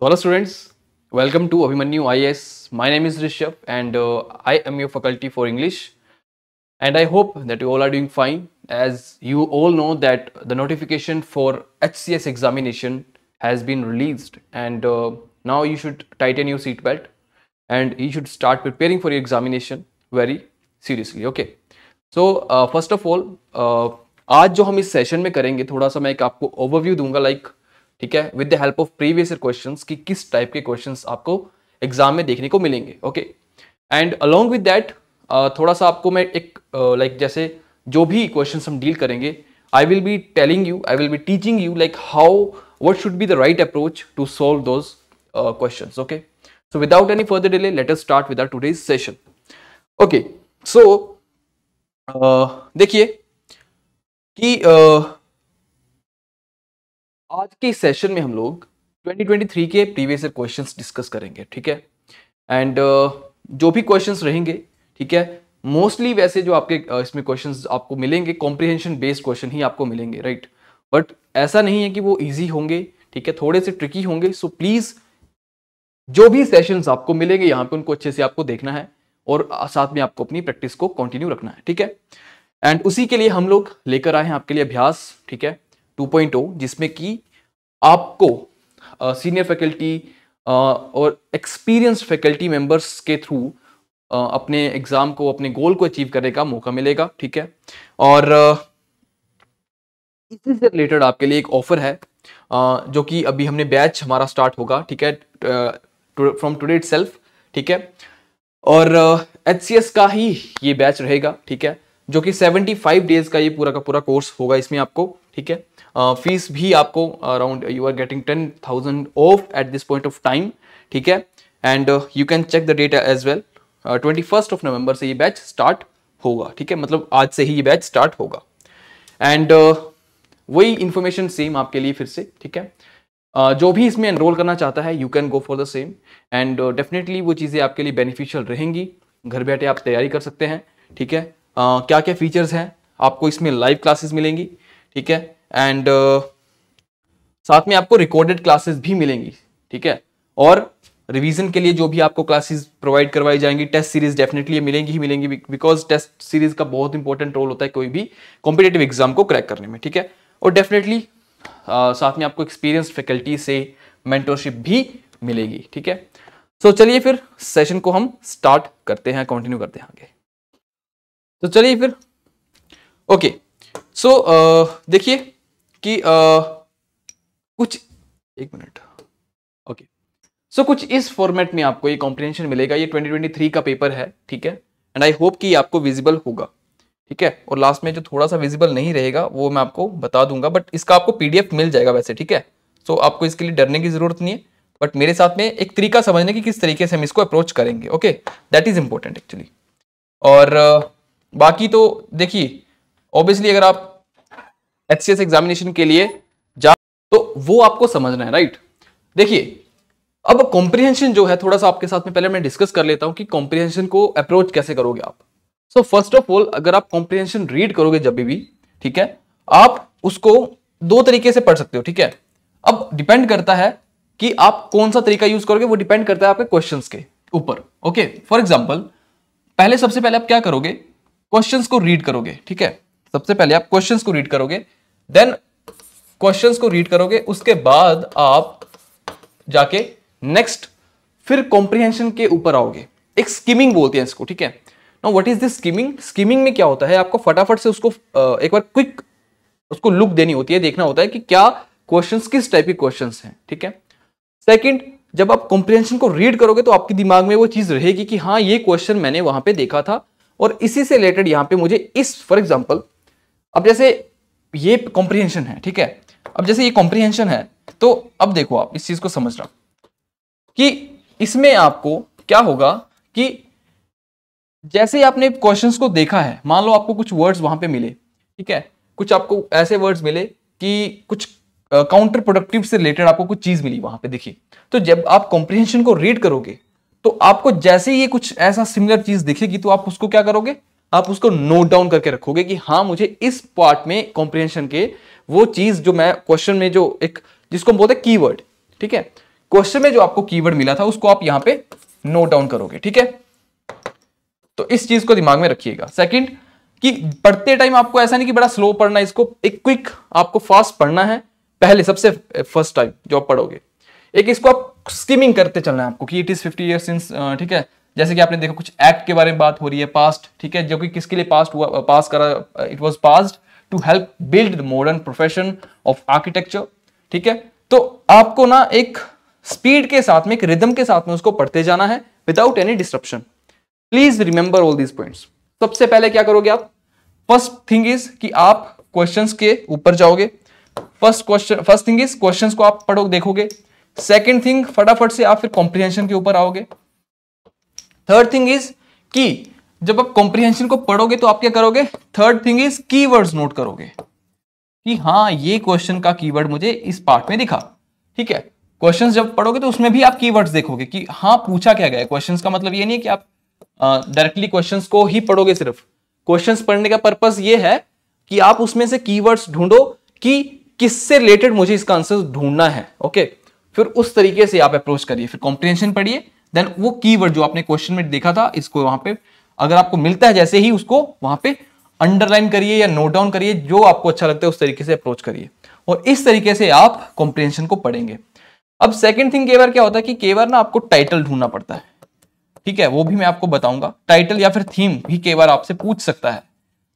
So hello students, welcome to Abhimanyu IS. My name is Rishabh and uh, I am your faculty for English. And I hope that you all are doing fine. As you all know that the notification for HCS examination has been released and uh, now you should tighten your seatbelt and you should start preparing for your examination very seriously. Okay. So uh, first of all, uh, आज जो हम इस session में करेंगे थोड़ा सा मैं एक आपको ओवरव्यू दूंगा लाइक like, ठीक है with the help of previous question कि किस टाइप के क्वेश्चन आपको एग्जाम में देखने को मिलेंगे okay and along with that थोड़ा सा आपको मैं एक लाइक uh, like, जैसे जो भी क्वेश्चन हम डील करेंगे I will be telling you I will be teaching you like how what should be the right approach to solve those question okay so without any further delay let's start with our today's session. Okay, so uh, देखिए कि uh, आज के session में हम लोग 2023 के previous year questions discuss करेंगे ठीक है एंड uh, जो भी क्वेश्चंस रहेंगे ठीक है मोस्टली वैसे जो आपके uh, इसमें क्वेश्चंस आपको मिलेंगे कॉम्प्रिहेंशन बेस्ड क्वेश्चन ही आपको मिलेंगे राइट right? बट ऐसा नहीं है कि वो ईजी होंगे ठीक है थोड़े से ट्रिकी होंगे सो प्लीज़ जो भी सेशंस आपको मिलेंगे यहाँ पे उनको अच्छे से आपको देखना है और साथ में आपको अपनी प्रैक्टिस को कंटिन्यू रखना है ठीक है एंड उसी के लिए हम लोग लेकर आए हैं आपके लिए अभ्यास ठीक है 2.0 जिसमें कि आपको सीनियर फैकल्टी और एक्सपीरियंस फैकल्टी मेंबर्स के थ्रू अपने एग्ज़ाम को अपने गोल को अचीव करने का मौका मिलेगा ठीक है और इसी से रिलेटेड आपके लिए एक ऑफ़र है जो कि अभी हमने बैच हमारा स्टार्ट होगा ठीक है फ्रॉम टुडे इट सेल्फ ठीक है और एच सी एस का ही ये बैच रहेगा ठीक है जो कि सेवेंटी फाइव डेज़ का ये पूरा का पूरा कोर्स होगा इसमें आपको ठीक है फीस uh, भी आपको around you are getting ten thousand off at this point of time ठीक है and you can check the date as well twenty first of November से ये बैच स्टार्ट होगा ठीक है मतलब आज से ही ये बैच स्टार्ट होगा एंड uh, वही इंफॉर्मेशन सेम आपके लिए फिर से ठीक है uh, जो भी इसमें एनरोल करना चाहता है you can go for the same and definitely वो चीज़ें आपके लिए बेनिफिशियल रहेंगी घर बैठे आप तैयारी कर सकते हैं ठीक है uh, क्या क्या फीचर्स हैं आपको इसमें लाइव क्लासेस मिलेंगी ठीक है एंड uh, साथ में आपको रिकॉर्डेड क्लासेस भी मिलेंगी ठीक है और रिवीजन के लिए जो भी आपको क्लासेस प्रोवाइड करवाई जाएंगी टेस्ट सीरीज डेफिनेटली मिलेंगी ही मिलेंगी बिकॉज टेस्ट सीरीज का बहुत इंपॉर्टेंट रोल होता है कोई भी कॉम्पिटेटिव एग्जाम को क्रैक करने में ठीक है और डेफिनेटली uh, साथ में आपको एक्सपीरियंस फैकल्टी से मेंटोरशिप भी मिलेगी ठीक है सो so, चलिए फिर सेशन को हम स्टार्ट करते हैं कंटिन्यू करते हैं आगे तो चलिए फिर okay okay. So so, uh, देखिए कि आ, uh, कुछ एक मिनट ओके सो कुछ इस फॉर्मेट में आपको ये कॉम्प्रिहेंशन मिलेगा ये 2023 का पेपर है ठीक है एंड आई होप कि आपको विजिबल होगा ठीक है और लास्ट में जो थोड़ा सा विजिबल नहीं रहेगा वो मैं आपको बता दूंगा बट इसका आपको पीडीएफ मिल जाएगा वैसे ठीक है सो so, आपको इसके लिए डरने की जरूरत नहीं है बट मेरे साथ में एक तरीका समझने की किस तरीके से हम इसको अप्रोच करेंगे okay that is important actually और uh, बाकी तो देखिए ऑब्वियसली अगर आप एच एग्जामिनेशन के लिए जा तो वो आपको समझना है राइट देखिए अब कॉम्प्रिहेंशन जो है थोड़ा सा आपके साथ में पहले मैं डिस्कस कर लेता हूं कि कॉम्प्रिहेंशन को अप्रोच कैसे करोगे आप सो फर्स्ट ऑफ ऑल अगर आप कॉम्प्रिहेंशन रीड करोगे जब भी ठीक है आप उसको दो तरीके से पढ़ सकते हो ठीक है अब डिपेंड करता है कि आप कौन सा तरीका यूज करोगे वो डिपेंड करता है आपके क्वेश्चन के ऊपर ओके फॉर एग्जाम्पल पहले सबसे पहले आप क्या करोगे क्वेश्चन को रीड करोगे ठीक है सबसे पहले आप क्वेश्चंस को रीड करोगे देन क्वेश्चंस को रीड करोगे उसके बाद आप जाके नेक्स्ट फिर कॉम्प्रिहेंशन के ऊपर आओगे एक स्कीमिंग बोलते हैं इसको ठीक है now what is this skimming skimming में क्या होता है आपको फटाफट से उसको एक बार क्विक उसको लुक देनी होती है देखना होता है कि क्या क्वेश्चन किस टाइप के क्वेश्चन है ठीक है सेकेंड जब आप कॉम्प्रिहेंशन को रीड करोगे तो आपके दिमाग में वो चीज़ रहेगी कि हाँ ये क्वेश्चन मैंने वहां पे देखा था और इसी से रिलेटेड यहाँ पे मुझे इस फॉर एग्जाम्पल अब जैसे ये कॉम्प्रीहेंशन है ठीक है अब जैसे ये कॉम्प्रीहेंशन है तो अब देखो आप इस चीज को समझना कि इसमें आपको क्या होगा कि जैसे आपने क्वेश्चंस को देखा है मान लो आपको कुछ वर्ड्स वहां पे मिले ठीक है कुछ आपको ऐसे वर्ड्स मिले कि कुछ काउंटर प्रोडक्टिव से रिलेटेड आपको कुछ चीज मिली वहां पे दिखी तो जब आप कॉम्प्रिहेंशन को रीड करोगे तो आपको जैसे ये कुछ ऐसा सिमिलर चीज दिखेगी तो आप उसको क्या करोगे आप उसको नोट डाउन करके रखोगे कि हाँ मुझे इस पार्ट में कॉम्प्रिहेंशन के वो चीज जो मैं क्वेश्चन में जो एक जिसको हम बोलते हैं कीवर्ड ठीक है क्वेश्चन में जो आपको कीवर्ड मिला था उसको आप यहां पे नोट डाउन करोगे ठीक है तो इस चीज को दिमाग में रखिएगा सेकंड कि पढ़ते टाइम आपको ऐसा नहीं कि बड़ा स्लो पढ़ना है इसको एक क्विक आपको फास्ट पढ़ना है पहले सबसे फर्स्ट टाइम जो आप पढ़ोगे एक इसको आप स्कीमिंग करते चलना है आपको कि it is fifty year since ठीक है जैसे कि आपने देखा कुछ एक्ट के बारे में बात हो रही है पास्ट ठीक है जो कि किसके लिए पास्ट हुआ पास uh, करा it was passed to help build the modern profession of architecture ठीक है तो आपको ना एक स्पीड के साथ में एक रिदम के साथ में उसको पढ़ते जाना है without any disruption please remember all these point सबसे पहले क्या करोगे आप फर्स्ट थिंग इज कि आप क्वेश्चन के ऊपर जाओगे first question first thing is question को आप पढ़ो देखोगे सेकेंड थिंग फटाफट से आप फिर कॉम्प्रीहेंशन के ऊपर आओगे थर्ड थिंग इज की जब आप कॉम्प्रिहेंशन को पढ़ोगे तो आप क्या करोगे थर्ड थिंग इज की नोट करोगे कि हाँ ये क्वेश्चन का कीवर्ड मुझे इस पार्ट में दिखा ठीक है क्वेश्चंस जब पढ़ोगे तो उसमें भी आप कीवर्ड्स देखोगे कि हाँ पूछा क्या गया क्वेश्चंस का मतलब ये नहीं है कि आप डायरेक्टली क्वेश्चंस को ही पढ़ोगे सिर्फ क्वेश्चंस पढ़ने का पर्पस ये है कि आप उसमें से कीवर्ड्स ढूंढो कि किससे रिलेटेड मुझे इसका आंसर ढूंढना है ओके फिर उस तरीके से आप अप्रोच करिए फिर कॉम्प्रिहेंशन पढ़िए देन वो कीवर्ड जो आपने क्वेश्चन में देखा था इसको वहां पे अगर आपको मिलता है जैसे ही उसको वहां पे अंडरलाइन करिए या नोट डाउन करिए जो आपको अच्छा लगता है उस तरीके से अप्रोच करिए और इस तरीके से आप कॉम्प्रिहेंशन को पढ़ेंगे अब सेकंड थिंग केवर क्या होता है कि केवर ना आपको टाइटल ढूंढना पड़ता है ठीक है वो भी मैं आपको बताऊंगा टाइटल या फिर थीम भी कई बार आपसे पूछ सकता है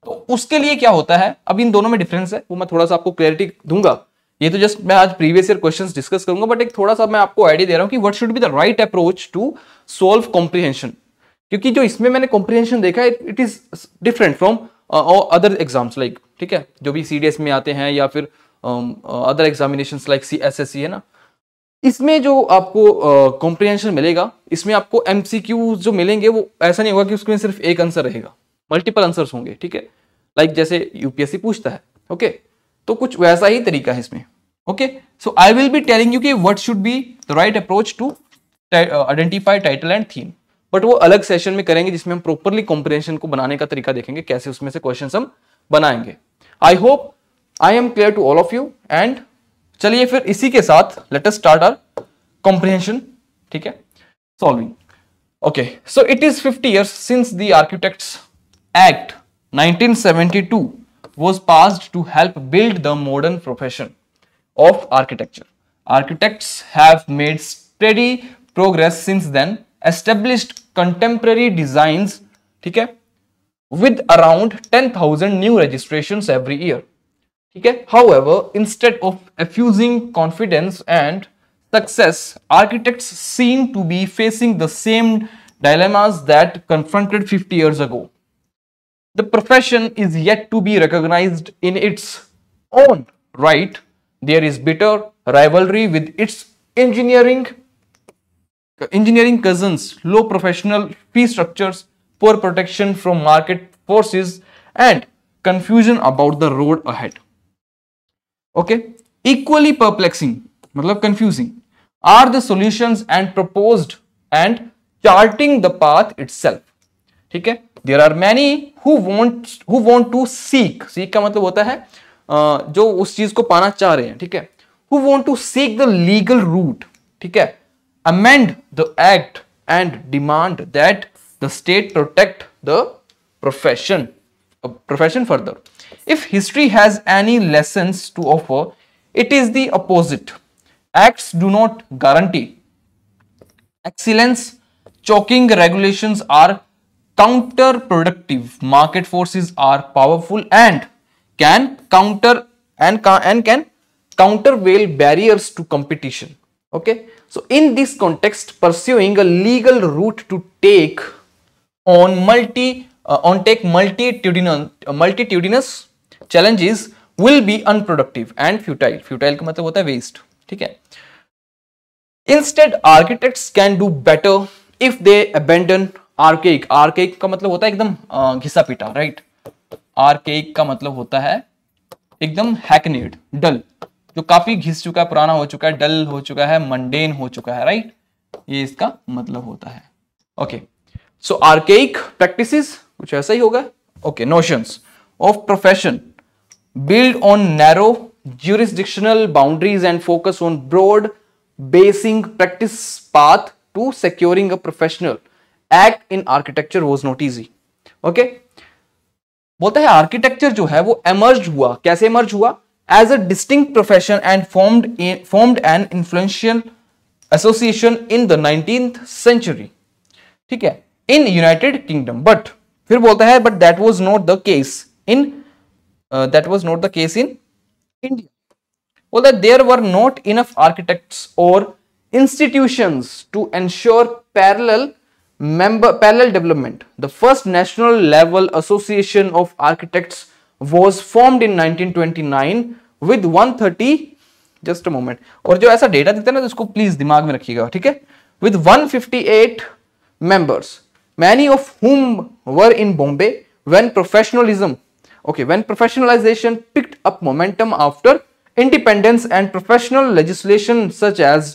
तो उसके लिए क्या होता है अब इन दोनों में डिफरेंस है वो मैं थोड़ा सा आपको क्लैरिटी दूंगा ये तो जस्ट मैं आज प्रीवियस ईयर क्वेश्चन डिस्कस करूंगा बट एक थोड़ा सा मैं आपको आइडिया दे रहा हूँ कि what should be the right approach to solve comprehension क्योंकि जो इसमें मैंने कॉम्प्रीहेंशन देखा है it is different from other exams like ठीक है जो भी सी में आते हैं या फिर other examination like C S S C है ना इसमें जो आपको कॉम्प्रीहेंशन uh, मिलेगा इसमें आपको एम जो मिलेंगे वो ऐसा नहीं होगा कि उसमें सिर्फ एक आंसर रहेगा मल्टीपल आंसर्स होंगे ठीक है लाइक like जैसे यूपीएससी पूछता है ओके okay? तो कुछ वैसा ही तरीका है इसमें okay so i will be telling you ki what should be the right approach to uh, identify title and theme but वो अलग सेशन में करेंगे जिसमें हम प्रॉपरली कॉम्प्रिहेंशन को बनाने का तरीका देखेंगे कैसे उसमें से क्वेश्चन हम बनाएंगे I hope I am clear to all of you and चलिए फिर इसी के साथ let us start our comprehension ठीक है solving okay so it is 50 years since the Architects Act 1972 was passed to help build the modern profession of architecture. Architects have made steady progress since then, established contemporary designs okay, with around 10,000 new registrations every year. okay. however instead of effusing confidence and success architects seem to be facing the same dilemmas that confronted 50 years ago. The profession is yet to be recognized in its own right there is bitter rivalry with its engineering uh, engineering cousins, low professional fee structures, poor protection from market forces and confusion about the road ahead. Okay, equally perplexing, matlab confusing, are the solutions and proposed and charting the path itself. ठीक है There are many who want who want to seek seek का मतलब होता है जो उस चीज को पाना चाह रहे हैं ठीक है who want to seek the legal route ठीक है amend the act and demand that the state protect the profession profession further if history has any lesson to offer it is the opposite act do not guarantee excellence choking regulation are counter productive market forces are powerful and can counter and, and can countervail barriers to competition. Okay. So in this context, pursuing a legal route to take on multi uh, on take multitudinous uh, multitudinous challenges will be unproductive and futile. Futile का मतलब होता है waste. ठीक है. Instead, architects can do better if they abandon archaic. Archaic का मतलब होता है एकदम घिसा पिटा, right? आर्केक का मतलब होता है एकदम हैकनेड डल जो काफी घिस चुका है पुराना हो चुका है डल हो चुका है मंडेन हो चुका है राइट ये इसका मतलब होता है ओके सो आर्केक प्रैक्टिसेस कुछ ऐसा ही होगा okay notions of profession build on narrow jurisdictional boundaries and focus on broad basing practice path to securing a professional act in architecture was not easy okay बोलता है architecture जो है वो emerge हुआ कैसे एमर्ज हुआ as a distinct profession and formed formed an influential association in the nineteen century ठीक है इन यूनाइटेड किंगडम बट फिर बोलता है but that was not the case in that was not the case in India बोलता है there were not enough architects और institutions to ensure parallel member parallel development. The first national level association of architects was formed in 1929 with 130 Just a moment. और जो ऐसा data दिखता है ना तो इसको प्लीज दिमाग 158 members many of whom were in bombay when professionalism okay when professionalization picked up momentum after independence and professional legislation such as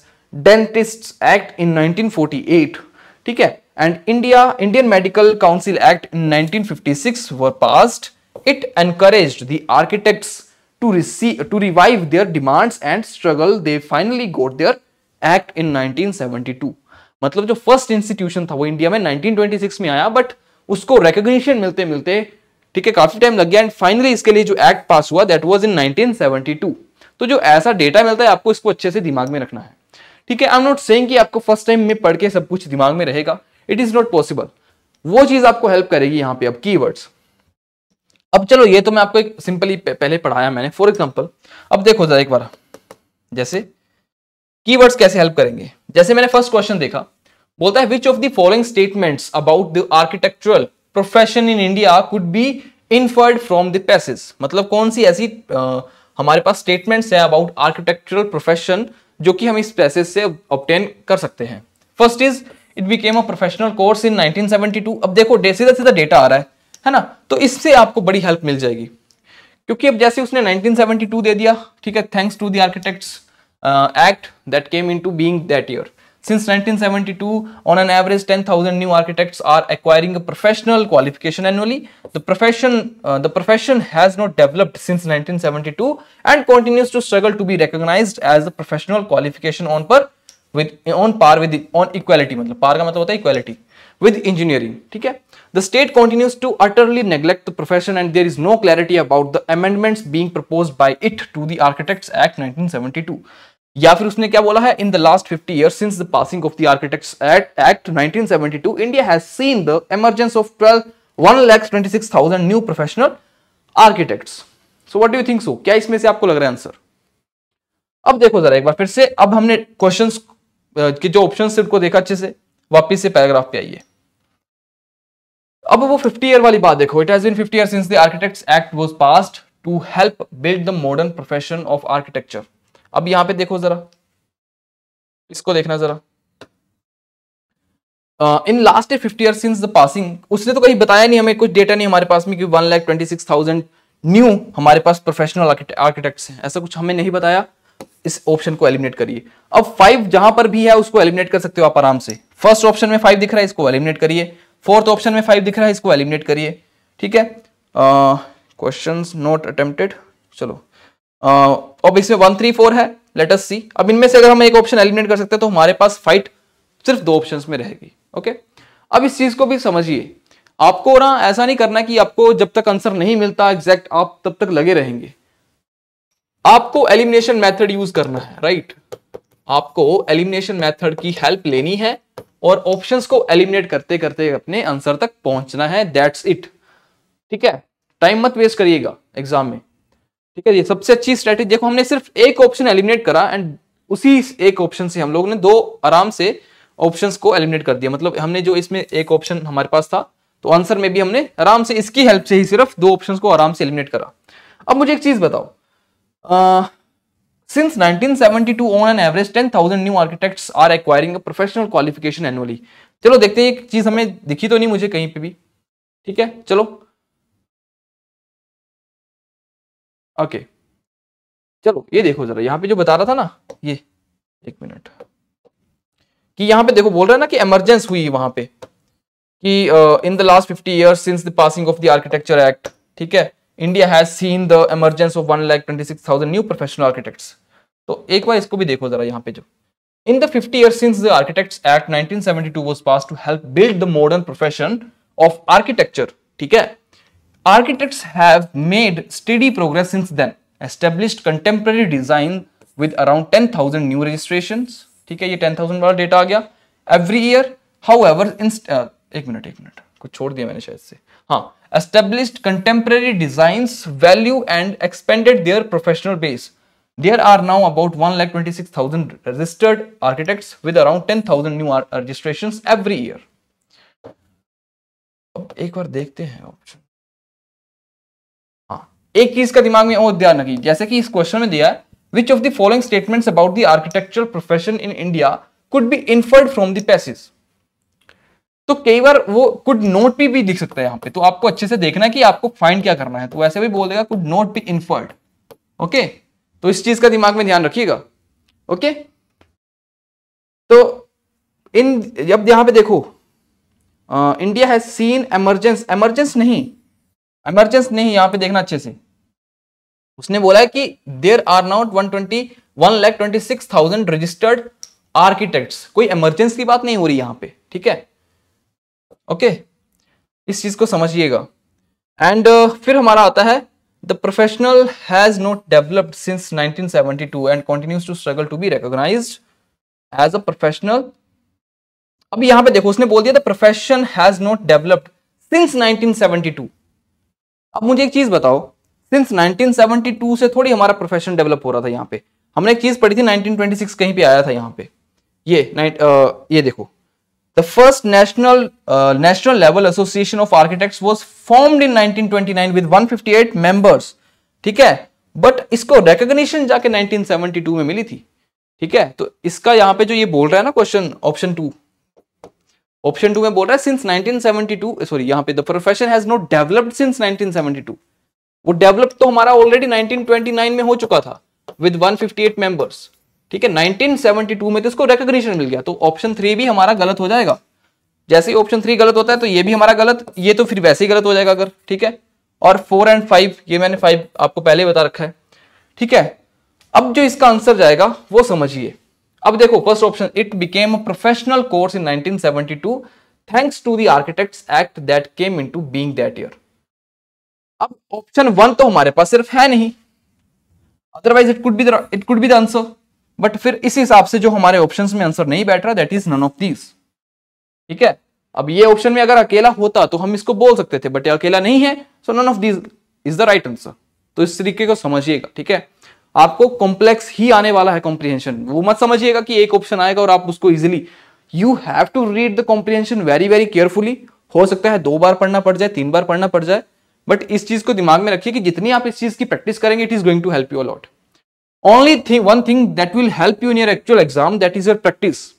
dentists act in 1948 ठीक and India Indian Medical Council Act in 1956 were passed. It encouraged the architects to receive to revive their demands and struggle. They finally got their act in 1972. मतलब जो first institution था वो India में 1926 में आया but उसको recognition मिलते मिलते ठीक है काफी टाइम लग गया एंड फाइनली इसके लिए जो एक्ट पास हुआ दैट वाज इन 1972 तो जो ऐसा डेटा मिलता है आपको इसको अच्छे से दिमाग में रखना है ठीक है आई एम नॉट सेइंग कि आपको फर्स्ट टाइम में पढ़ के सब कुछ दिमाग में रहेगा इट इज नॉट पॉसिबल वो चीज आपको हेल्प करेगी यहाँ पे अब कीवर्ड्स अब चलो ये तो मैं आपको एक सिंपली पहले पढ़ाया मैंने फॉर एग्जाम्पल अब देखो जरा एक बार जैसे कीवर्ड्स कैसे हेल्प करेंगे जैसे मैंने फर्स्ट क्वेश्चन देखा बोलता है which of the following statements about the architectural profession in India could be inferred from the passage मतलब कौन सी ऐसी आ, हमारे पास स्टेटमेंट्स है अबाउट आर्किटेक्चुरल प्रोफेशन जो कि हम इस पैसेज से ऑप्टेन कर सकते हैं first is it became a professional course in 1972 अब देखो डे सीधा सीधा डेटा आ रहा है है ना तो इससे आपको बड़ी हेल्प मिल जाएगी क्योंकि अब जैसे उसने 1972 दे दिया ठीक है thanks to the Architects Act that came into being that year since 1972 on an average 10,000 new architects are acquiring professional qualification annually the profession the profession has not developed since 1972 and continues to struggle to be recognised as a professional qualification on par with on par with on equality मतलब par का मतलब होता है equality with engineering ठीक है the state continues to utterly neglect the profession and there is no clarity about the amendments being proposed by it to the Architects Act 1972 या फिर उसने क्या बोला है in the last 50 year since the passing of the Architects Act 1972 India has seen the emergence of 12 126000 new professional architects so what do you think so क्या इसमें से आपको लग रहा है आंसर अब देखो जरा एक बार फिर से अब हमने क्वेश्चंस कि जो ऑप्शन थे उनको देखा अच्छे से वापिस से पैराग्राफ पे आइए अब वो 50 ईयर वाली बात देखो it has been 50 year since the Architects Act was passed to help build the modern profession of architecture अब यहां पे देखो जरा इसको देखना जरा in last fifty year since the passing उसने तो कहीं बताया नहीं हमें कुछ डेटा नहीं हमारे पास में कि one lakh twenty six thousand new हमारे पास प्रोफेशनल आर्किटेक्ट्स हैं ऐसा कुछ हमें नहीं बताया इस ऑप्शन को एलिमिनेट करिए अब फाइव जहां पर भी है उसको एलिमिनेट कर सकते हो आप आराम से फर्स्ट ऑप्शन में फाइव दिख रहा है इसको एलिमिनेट करिए फोर्थ ऑप्शन में फाइव दिख रहा है इसको एलिमिनेट करिए ठीक है क्वेश्चन नॉट अटेम्प्टेड चलो uh, अब इसमें वन थ्री फोर है लेटस सी अब इनमें से अगर हम एक ऑप्शन एलिमिनेट कर सकते हैं तो हमारे पास फाइट सिर्फ दो ऑप्शन में रहेगी ओके अब इस चीज को भी समझिए आपको ना ऐसा नहीं करना कि आपको जब तक आंसर नहीं मिलता एग्जैक्ट आप तब तक लगे रहेंगे आपको एलिमिनेशन मेथड यूज करना है राइट आपको एलिमिनेशन मेथड की हेल्प लेनी है और ऑप्शंस को एलिमिनेट करते करते अपने आंसर तक पहुंचना है दैट्स इट ठीक है टाइम मत वेस्ट करिएगा एग्जाम में ठीक है ये सबसे अच्छी स्ट्रेटेजी देखो हमने सिर्फ एक ऑप्शन एलिमिनेट करा एंड उसी एक ऑप्शन से हम लोगों ने दो आराम से ऑप्शन को एलिमिनेट कर दिया मतलब हमने जो इसमें एक ऑप्शन हमारे पास था तो आंसर में भी हमने आराम से इसकी हेल्प से ही सिर्फ दो ऑप्शन को आराम से एलिमिनेट करा अब मुझे एक चीज बताओ Uh, since 1972 on an average 10,000 new architects are acquiring a professional qualification annually. चलो देखते हैं एक चीज हमें दिखी तो नहीं मुझे कहीं पे भी ठीक है चलो ओके okay. चलो ये देखो जरा यहाँ पे जो बता रहा था ना ये एक मिनट कि यहाँ पे देखो बोल रहा है ना कि एमरजेंस हुई वहां पे कि in the last fifty years since the passing of the architecture act ठीक है India has seen the emergence of one lakh twenty six thousand new professional architects तो एक बार इसको भी देखो जरा यहाँ पे जो In the 50 years since the Architects Act 1972 was passed to help build the modern profession of architecture, ठीक है Architects have made steady progress since then, established contemporary design with around 10,000 new registrations, ठीक है ये 10,000 वाला data आ गया every year. However, in, uh, एक minute एक minute कुछ छोड़ दिया मैंने शायद से हाँ established contemporary designs, value and expanded their professional base. There are now about 1,26,000 registered architects with around 10,000 new registrations every year. अब एक बार देखते हैं ऑप्शन हाँ एक चीज का दिमाग में और ध्यान रखिए जैसे कि इस क्वेश्चन में दिया है which of the following statements about the architectural profession in India could be inferred from the passage. तो कई बार वो कुड नोट भी, भी दिख सकता है यहाँ पे तो आपको अच्छे से देखना है कि आपको फाइंड क्या करना है तो वैसे भी बोल देगा could not be inferred okay तो इस चीज का दिमाग में ध्यान रखिएगा ओके तो इन जब यहां पे देखो India has seen emergence emergence नहीं एमरजेंस नहीं यहां पे देखना अच्छे से उसने बोला है कि there are not one twenty one lakh twenty six thousand registered architect कोई एमरजेंस की बात नहीं हो रही यहां पे ठीक है ओके okay? इस चीज़ को समझिएगा एंड uh, फिर हमारा आता है the professional has not developed since 1972 and continues to struggle to be recognise as a professional अब यहां पे देखो उसने बोल दिया the profession has not developed since 1972 अब मुझे एक चीज़ बताओ सिंस 1972 से थोड़ी हमारा प्रोफेशन डेवलप हो रहा था यहां पे हमने एक चीज़ पढ़ी थी 1926 कहीं पे आया था यहां पे ये आ, uh, ये देखो The first national uh, national level association of architects was formed in 1929 with 158 members. ठीक है बट इसको रिकग्निशन जाके 1972 में मिली थी ठीक है तो इसका यहाँ पे जो ये बोल रहा है ना question option two option two में बोल रहा है सिंस 1972 सॉरी यहां पे the profession has not developed since 1972 वो डेवलप तो हमारा ऑलरेडी 1929 में हो चुका था विद 158 मेंबर्स ठीक है 1972 में तो इसको रिकोगशन मिल गया तो ऑप्शन थ्री भी हमारा गलत हो जाएगा जैसे ही ऑप्शन थ्री गलत होता है तो ये भी हमारा गलत ये तो फिर वैसे ही गलत हो जाएगा अगर ठीक है और फोर एंड फाइव ये मैंने फाइव आपको पहले बता रखा है ठीक है अब जो इसका आंसर जाएगा वो समझिए अब देखो first option it became a professional course in 1972 thanks to the Architects Act that came into being that year अब ऑप्शन वन तो हमारे पास सिर्फ है नहीं otherwise it could be it could be the answer but फिर इस हिसाब से जो हमारे ऑप्शन में आंसर नहीं बैठ रहा that is none of these ठीक है अब ये ऑप्शन में अगर अकेला होता तो हम इसको बोल सकते थे बट ये अकेला नहीं है so none of these is the right answer तो इस तरीके को समझिएगा ठीक है आपको कॉम्प्लेक्स ही आने वाला है कॉम्प्रीहेंशन वो मत समझिएगा कि एक ऑप्शन आएगा और आप उसको easily you have to read the comprehension very very carefully हो सकता है दो बार पढ़ना पड़ जाए तीन बार पढ़ना पड़ जाए बट इस चीज को दिमाग में रखिए कि जितनी आप इस चीज की प्रैक्टिस करेंगे it is going to help you a lot only thing one thing that will help you in your actual exam that is your practice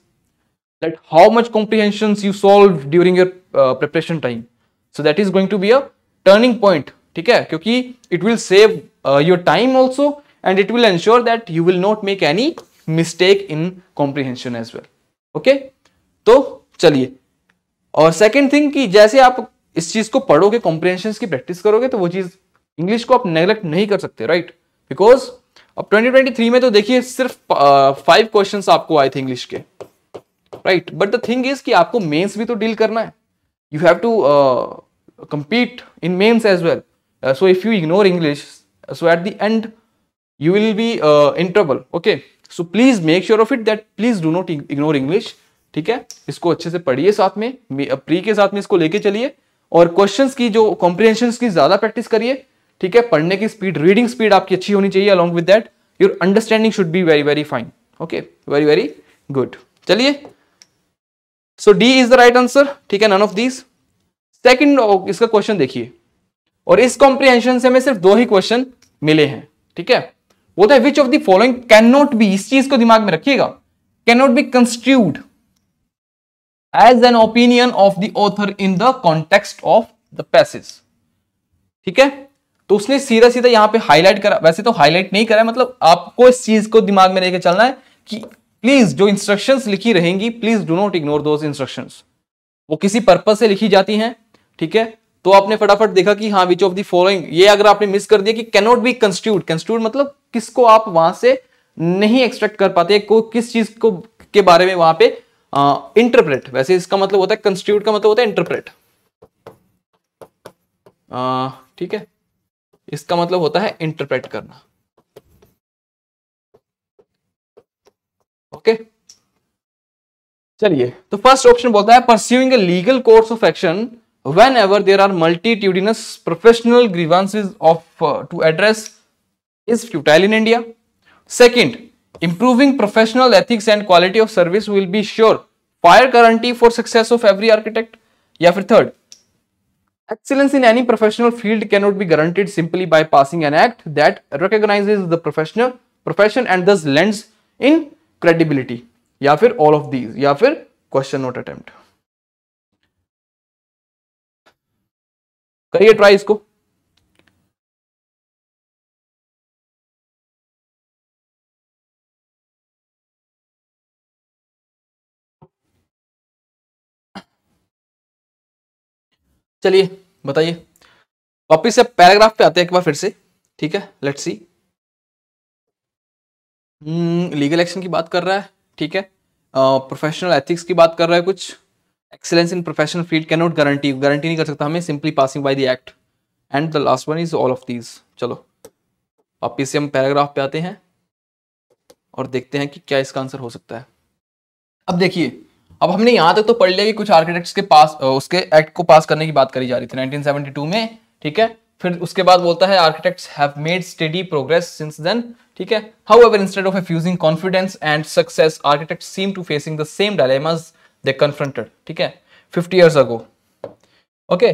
that how much comprehensions you solve during your uh, preparation time so that is going to be a turning point ठीक है it will save uh, your time also and it will ensure that you will not make any mistake in comprehension as well okay So, chaliye. और second thing कि जैसे आप इस चीज को पढ़ोगे कॉम्प्रिहेंशन की प्रैक्टिस करोगे तो वो चीज इंग्लिश को आप नेग्लेक्ट नहीं कर सकते राइट right? बिकॉज अब 2023 में तो देखिए सिर्फ फाइव uh, क्वेश्चंस आपको आए थे इंग्लिश के right but the thing is कि आपको मेंस भी तो डील करना है you have to compete in mains as well so if you ignore English so at the end you will be in trouble okay so please make sure of it that please do not ignore English ठीक है इसको अच्छे से पढ़िए साथ में pre के साथ में इसको लेके चलिए और क्वेश्चंस की जो कॉम्प्रिहेंशन की ज्यादा प्रैक्टिस करिए ठीक है पढ़ने की स्पीड रीडिंग स्पीड आपकी अच्छी होनी चाहिए along with that your understanding should be very very fine okay very very good चलिए so D is the right answer ठीक है नन ऑफ दीज सेकेंड इसका क्वेश्चन देखिए और इस कॉम्प्रिहेंशन से हमें सिर्फ दो ही क्वेश्चन मिले हैं ठीक है वो था which of the following can not be इस चीज को दिमाग में रखिएगा can not be construed as an opinion of the author in the context of the passage ठीक है तो उसने सीधा सीधा यहाँ पे हाईलाइट करा वैसे तो हाईलाइट नहीं करा है मतलब आपको इस चीज को दिमाग में लेकर चलना है कि प्लीज जो इंस्ट्रक्शंस लिखी रहेंगी please do not ignore those instructions वो किसी पर्पज से लिखी जाती हैं ठीक है तो आपने फटाफट देखा कि हाँ विच ऑफ द फॉलोइंग ये अगर आपने मिस कर दिया कि कैनॉट बी कंस्ट्यूट कंस्ट्यूट मतलब किसको आप वहां से नहीं एक्सट्रैक्ट कर पाते को किस चीज को के बारे में वहां पे इंटरप्रेट वैसे इसका मतलब होता है कंस्ट्यूट का मतलब होता है इंटरप्रेट ठीक है इसका मतलब होता है इंटरप्रेट करना ओके चलिए तो फर्स्ट ऑप्शन बोलता है pursuing legal course of action whenever there are multitudinous professional grievances of to address is futile in India second improving professional ethics and quality of service will be sure fire guarantee for success of every architect या फिर third Excellence in any professional field cannot be guaranteed simply by passing an act that recognizes the professional profession and thus lends in credibility या फिर all of these या फिर question not attempt करिए try इसको चलिए बताइए वापिस से पैराग्राफ पे आते हैं एक बार फिर से ठीक है लेट्स सी लीगल एक्शन की बात कर रहा है ठीक है प्रोफेशनल एथिक्स की बात कर रहा है कुछ excellence in professional field can not guarantee guarantee नहीं कर सकता हमें simply passing by the act and the last one is all of these चलो वापिस से हम पैराग्राफ पे आते हैं और देखते हैं कि क्या इसका आंसर हो सकता है अब देखिए अब हमने यहां तक तो पढ़ लिया कि कुछ आर्किटेक्ट्स के पास उसके एक्ट को पास करने की बात करी जा रही थी 1972 में ठीक है फिर उसके बाद बोलता है architects have made steady progress since then ठीक है however instead of effusing confidence and success architect seem to facing the same dilemmas they confronted ठीक है फिफ्टी ईयर्स अगो ओके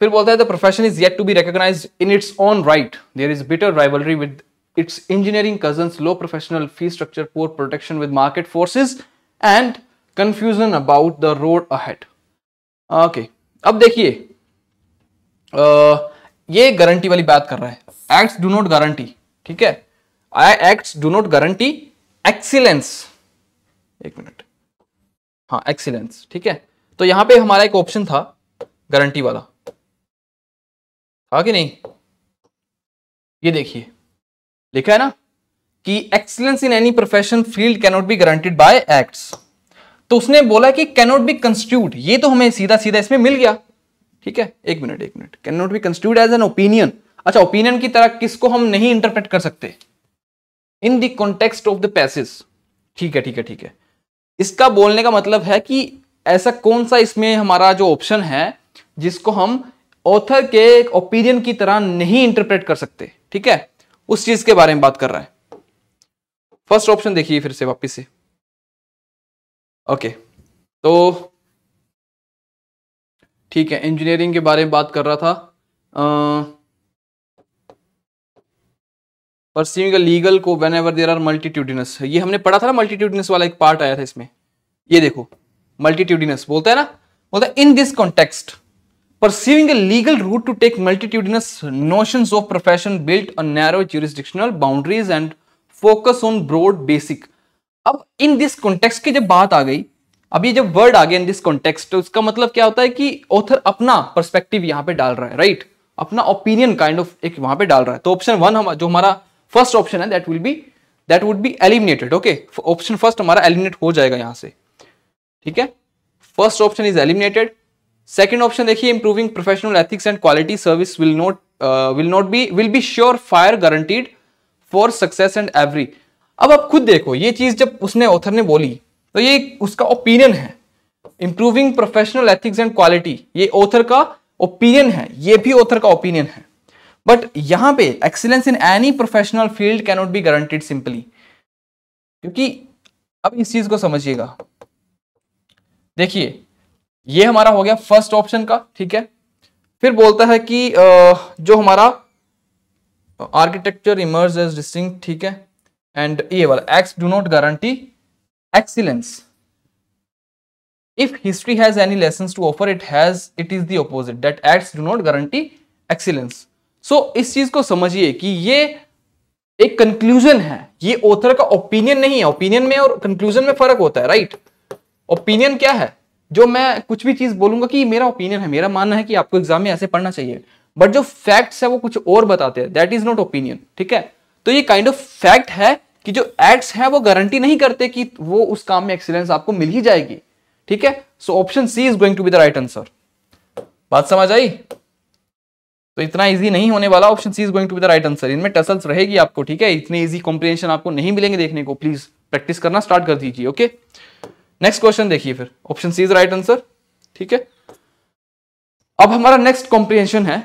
फिर बोलता है the profession is yet to be recognise in its own right there is bitter rivalry with its engineering cousins low professional fee structure poor protection with market forces and confusion about the road ahead okay अब देखिए ये guarantee वाली बात कर रहा है acts do not guarantee ठीक है I acts do not guarantee excellence एक मिनट हाँ एक्सीलेंस ठीक है तो यहां पे हमारा एक ऑप्शन था गारंटी वाला था कि नहीं ये देखिए लिखा है ना कि excellence in any profession field cannot be guaranteed by acts तो उसने बोला कि कैनोट बी कंस्टिट्यूट ये तो हमें सीधा सीधा इसमें मिल गया ठीक है एक मिनट एक मिनट can not be constitute as an opinion अच्छा ओपिनियन की तरह किसको हम नहीं इंटरप्रेट कर सकते in the context of the passage ठीक है ठीक है ठीक है इसका बोलने का मतलब है कि ऐसा कौन सा इसमें हमारा जो ऑप्शन है जिसको हम ऑथर के ओपिनियन की तरह नहीं इंटरप्रेट कर सकते ठीक है उस चीज के बारे में बात कर रहा है फर्स्ट ऑप्शन देखिए फिर से वापिस से ओके तो ठीक है इंजीनियरिंग के बारे में बात कर रहा था परसिविंग लीगल को whenever there are multitudinous ये हमने पढ़ा था ना मल्टीट्यूडिनस वाला एक पार्ट आया था इसमें ये देखो मल्टीट्यूडिनस बोलता है ना बोलता है in this context pursuing legal route to take multitudinous notion of profession built a narrow boundaries and focus on broad basic अब इन दिस कॉन्टेक्स्ट की जब बात आ गई अब ये जब वर्ड आ गया इन दिस कॉन्टेक्स्ट तो उसका मतलब क्या होता है कि ऑथर अपना पर्सपेक्टिव यहां पे डाल रहा है राइट right? अपना ओपिनियन काइंड ऑफ एक वहां पे डाल रहा है तो ऑप्शन वन हम जो हमारा फर्स्ट ऑप्शन है that will be that would be eliminated okay option first हमारा एलिमिनेट हो जाएगा यहां से ठीक है first option is eliminated second option देखिए improving professional ethics and quality service will not will not be will be sure fire guaranteed for success and every अब आप खुद देखो ये चीज़ जब उसने ऑथर ने बोली तो ये उसका ओपिनियन है improving professional ethics and quality ये ऑथर का ओपिनियन है ये भी ऑथर का ओपिनियन है बट यहां पे excellence in any professional field cannot be guaranteed simply क्योंकि अब इस चीज को समझिएगा देखिए ये हमारा हो गया फर्स्ट ऑप्शन का ठीक है फिर बोलता है कि जो हमारा आर्किटेक्चर इमर्ज एज डिस्टिंग ठीक है एंड ये वाला acts do not guarantee excellence if history has any lesson to offer it has it is the opposite that acts do not guarantee excellence इस चीज को समझिए कि ये एक कंक्लूजन है ये ऑथर का ओपिनियन नहीं है ओपिनियन में और कंक्लूजन में फर्क होता है राइट ओपिनियन क्या है जो मैं कुछ भी चीज बोलूंगा कि मेरा ओपिनियन है मेरा मानना है कि आपको एग्जाम में ऐसे पढ़ना चाहिए बट जो फैक्ट्स है वो कुछ और बताते हैं दैट इज नॉट ओपिनियन ठीक है तो ये काइंड ऑफ फैक्ट है कि जो एक्ट्स हैं वो गारंटी नहीं करते कि वो उस काम में एक्सीलेंस आपको मिल ही जाएगी ठीक है so option C is going to be the right answer बात समझ आई तो इतना इजी नहीं होने वाला option C is going to be the right answer इनमें टसल्स रहेगी आपको ठीक है इतने इजी कॉम्प्रिहेंशन आपको नहीं मिलेंगे देखने को प्लीज प्रैक्टिस करना स्टार्ट कर दीजिए ओके नेक्स्ट क्वेश्चन देखिए फिर option C is right answer ठीक है अब हमारा नेक्स्ट कॉम्प्रिहेंशन है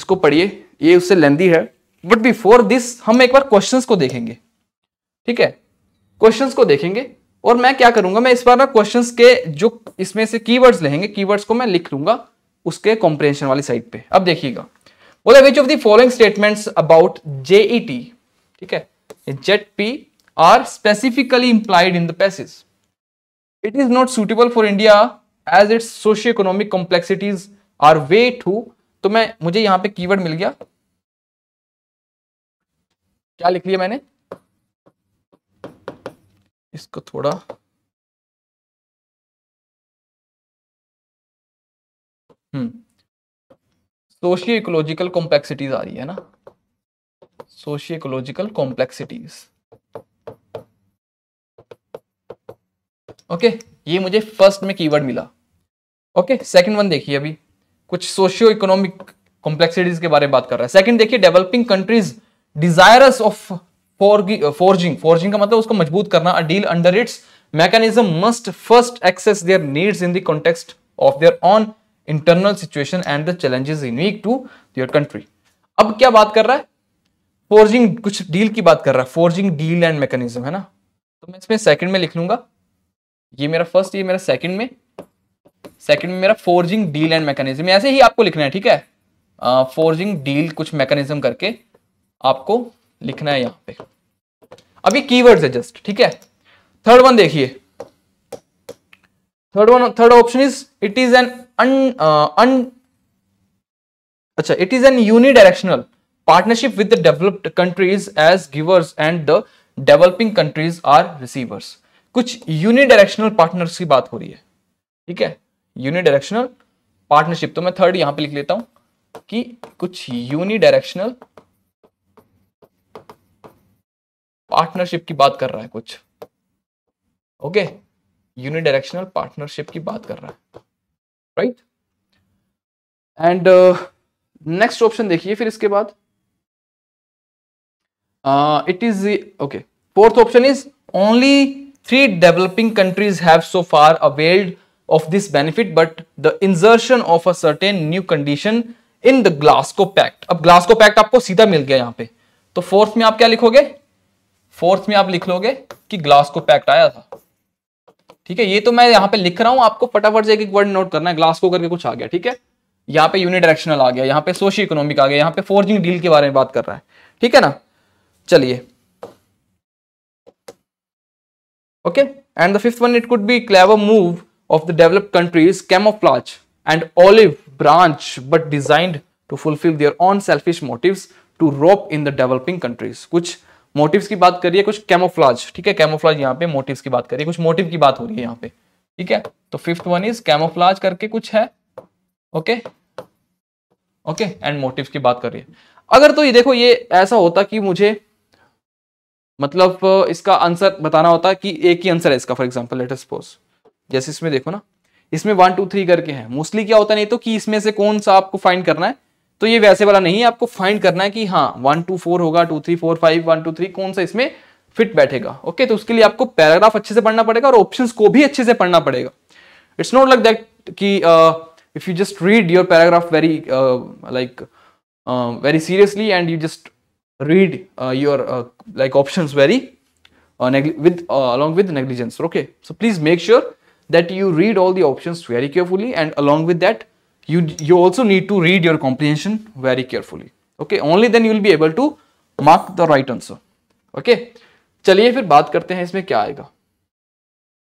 इसको पढ़िए ये उससे लेंदी है बट बिफोर दिस हम एक बार क्वेश्चंस को देखेंगे ठीक है क्वेश्चन को देखेंगे और मैं क्या करूंगा मैं इस बार ना क्वेश्चन के जो इसमें से कीवर्ड्स लेंगे कीवर्ड्स को मैं लिख लूंगा उसके कॉम्प्रेंशन वाली साइड पे अब देखिएगा बोले which of the following statements about JET ठीक है JET P are specifically implied in the passage is not suitable for India as its socio economic complexities are way too तो मैं मुझे यहां पे कीवर्ड मिल गया क्या लिख लिया मैंने इसको थोड़ा हम्म सोशियो इकोलॉजिकल कॉम्प्लेक्सिटीज आ रही है ना सोशियो इकोलॉजिकल कॉम्प्लेक्सिटीज ओके ये मुझे फर्स्ट में कीवर्ड मिला ओके सेकंड वन देखिए अभी कुछ सोशियो इकोनॉमिक कॉम्प्लेक्सिटीज के बारे में बात कर रहा है सेकंड देखिए developing countries desirous of forging forging uh, का मतलब उसको मजबूत करना deal under its mechanism must first access their needs in दस्ट of their own internal situation and the challenges unique to their country अब क्या बात कर रहा है फोर्जिंग कुछ डील की बात कर रहा है फोर्जिंग डील एंड मैकेनिज्म है ना तो मैं इसमें सेकंड में लिख लूंगा ये मेरा फर्स्ट ये मेरा सेकंड में सेकंड में मेरा फोर्जिंग डील एंड मैकेनिज्म ऐसे ही आपको लिखना है ठीक है फोर्जिंग डील कुछ मैकेनिज्म करके आपको लिखना है यहां पे अभी कीवर्ड्स है जस्ट ठीक है थर्ड वन देखिए third one third option is it is an un अच्छा it is an unidirectional directional partnership with developed countries as givers and the developing countries are receivers कुछ यूनिडायरेक्शनल पार्टनर्स की बात हो रही है ठीक है यूनिडायरेक्शनल पार्टनरशिप तो मैं थर्ड यहां पे लिख लेता हूं कि कुछ यूनिडायरेक्शनल पार्टनरशिप की बात कर रहा है कुछ ओके यूनिडायरेक्शनल पार्टनरशिप की बात कर रहा है राइट एंड नेक्स्ट ऑप्शन देखिए फिर इसके बाद it is okay fourth option is only three developing countries have so far availed of this benefit but the insertion of a certain new condition in the Glasgow pact अब Glasgow pact आपको सीधा मिल गया यहां पे तो fourth में आप क्या लिखोगे फोर्थ में आप लिख लोगे कि ग्लास को पैक्ट आया था ठीक है ये तो मैं यहाँ पे लिख रहा हूं आपको फटाफट से एक वर्ड नोट करना है ग्लास को करके कुछ आ गया ठीक है यहाँ पे यूनिडायरेक्शनल आ गया यहाँ पे सोशियो इकोनॉमिक आ गया यहाँ पे फोर्जिंग डील के बारे में बात कर रहा है ठीक है ना चलिए okay and the fifth one it could be clever move of the developed countries camouflage and olive branch but designed to fulfil their own selfish motives to rope in the developing countries कुछ motives की बात करिए कुछ camouflage ठीक है camouflage यहाँ पे motives की बात करिए कुछ मोटिव की बात हो रही है यहाँ पे ठीक है तो फिफ्थ वन इज कैमोफ्लाज करके कुछ है ओके ओके एंड मोटिव की बात करिए अगर तो ये देखो ये ऐसा होता कि मुझे मतलब इसका आंसर बताना होता कि एक ही आंसर है इसका फॉर एग्जाम्पल लेटर सपोज जैसे इसमें देखो ना इसमें वन टू थ्री करके है मोस्टली क्या होता नहीं तो कि इसमें से कौन सा आपको फाइंड करना है तो ये वैसे वाला नहीं है आपको फाइंड करना है कि हाँ वन टू फोर होगा two three four five one two three कौन सा इसमें फिट बैठेगा ओके तो उसके लिए आपको पैराग्राफ अच्छे से पढ़ना पड़ेगा और ऑप्शन को भी अच्छे से पढ़ना पड़ेगा इट्स नॉट लाइक दैट कि if you just read your paragraph very like very seriously and you just read your like option very with along with negligence okay so please make sure that you read all the option very carefully and along with that you you also need to read your comprehension very carefully okay only then you will be able to mark the right answer okay चलिए फिर बात करते हैं इसमें क्या आएगा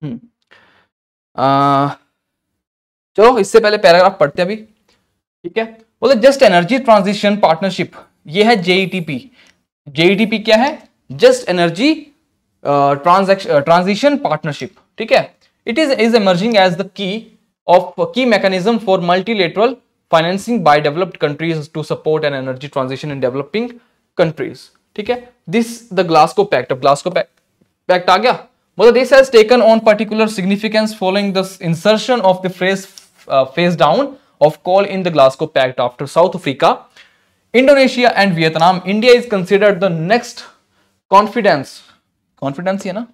हम्म। चलो इससे पहले पैराग्राफ पढ़ते हैं अभी ठीक है बोले जस्ट एनर्जी ट्रांजिशन पार्टनरशिप ये है जेईटीपी जेईटीपी e e क्या है just energy transaction transition partnership ठीक है it is is emerging as the key of key mechanism for multilateral financing by developed countries to support an energy transition in developing countries. Okay? This the Glasgow Pact. Of Glasgow Pact. Pact. Well, this has taken on particular significance following the insertion of the phrase uh, phase down of coal in the Glasgow Pact after South Africa, Indonesia and Vietnam. India is considered the next confidence. Confidence, na?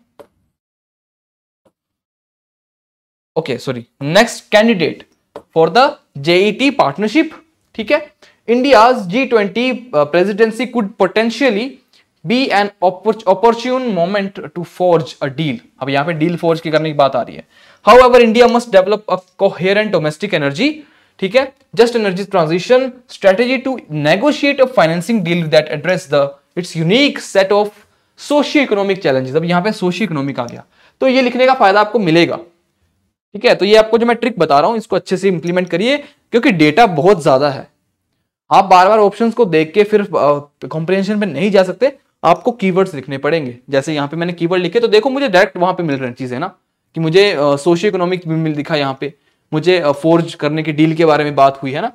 Okay sorry next candidate for the JET partnership ठीक है India G twenty presidency could potentially be an opportune moment to forge a deal अब यहाँ पे deal forge की करने की बात आ रही है however India must develop a coherent domestic energy ठीक है just energy transition strategy to negotiate a financing deal that address the its unique set of socio economic challenges अब यहाँ पे सोशियो इकोनॉमिक आ गया तो ये लिखने का फायदा आपको मिलेगा ठीक है तो ये आपको जो मैं ट्रिक बता रहा हूँ इसको अच्छे से इंप्लीमेंट करिए क्योंकि डेटा बहुत ज्यादा है आप बार बार ऑप्शन को देख के फिर कॉम्प्रिहेंशन में नहीं जा सकते आपको कीवर्ड्स लिखने पड़ेंगे जैसे यहाँ पे मैंने कीवर्ड लिखे तो देखो मुझे डायरेक्ट वहां पे मिल रही है ना कि मुझे सोशियो इकोनॉमिक मिल दिखा यहाँ पे मुझे फोर्ज करने की डील के बारे में बात हुई है ना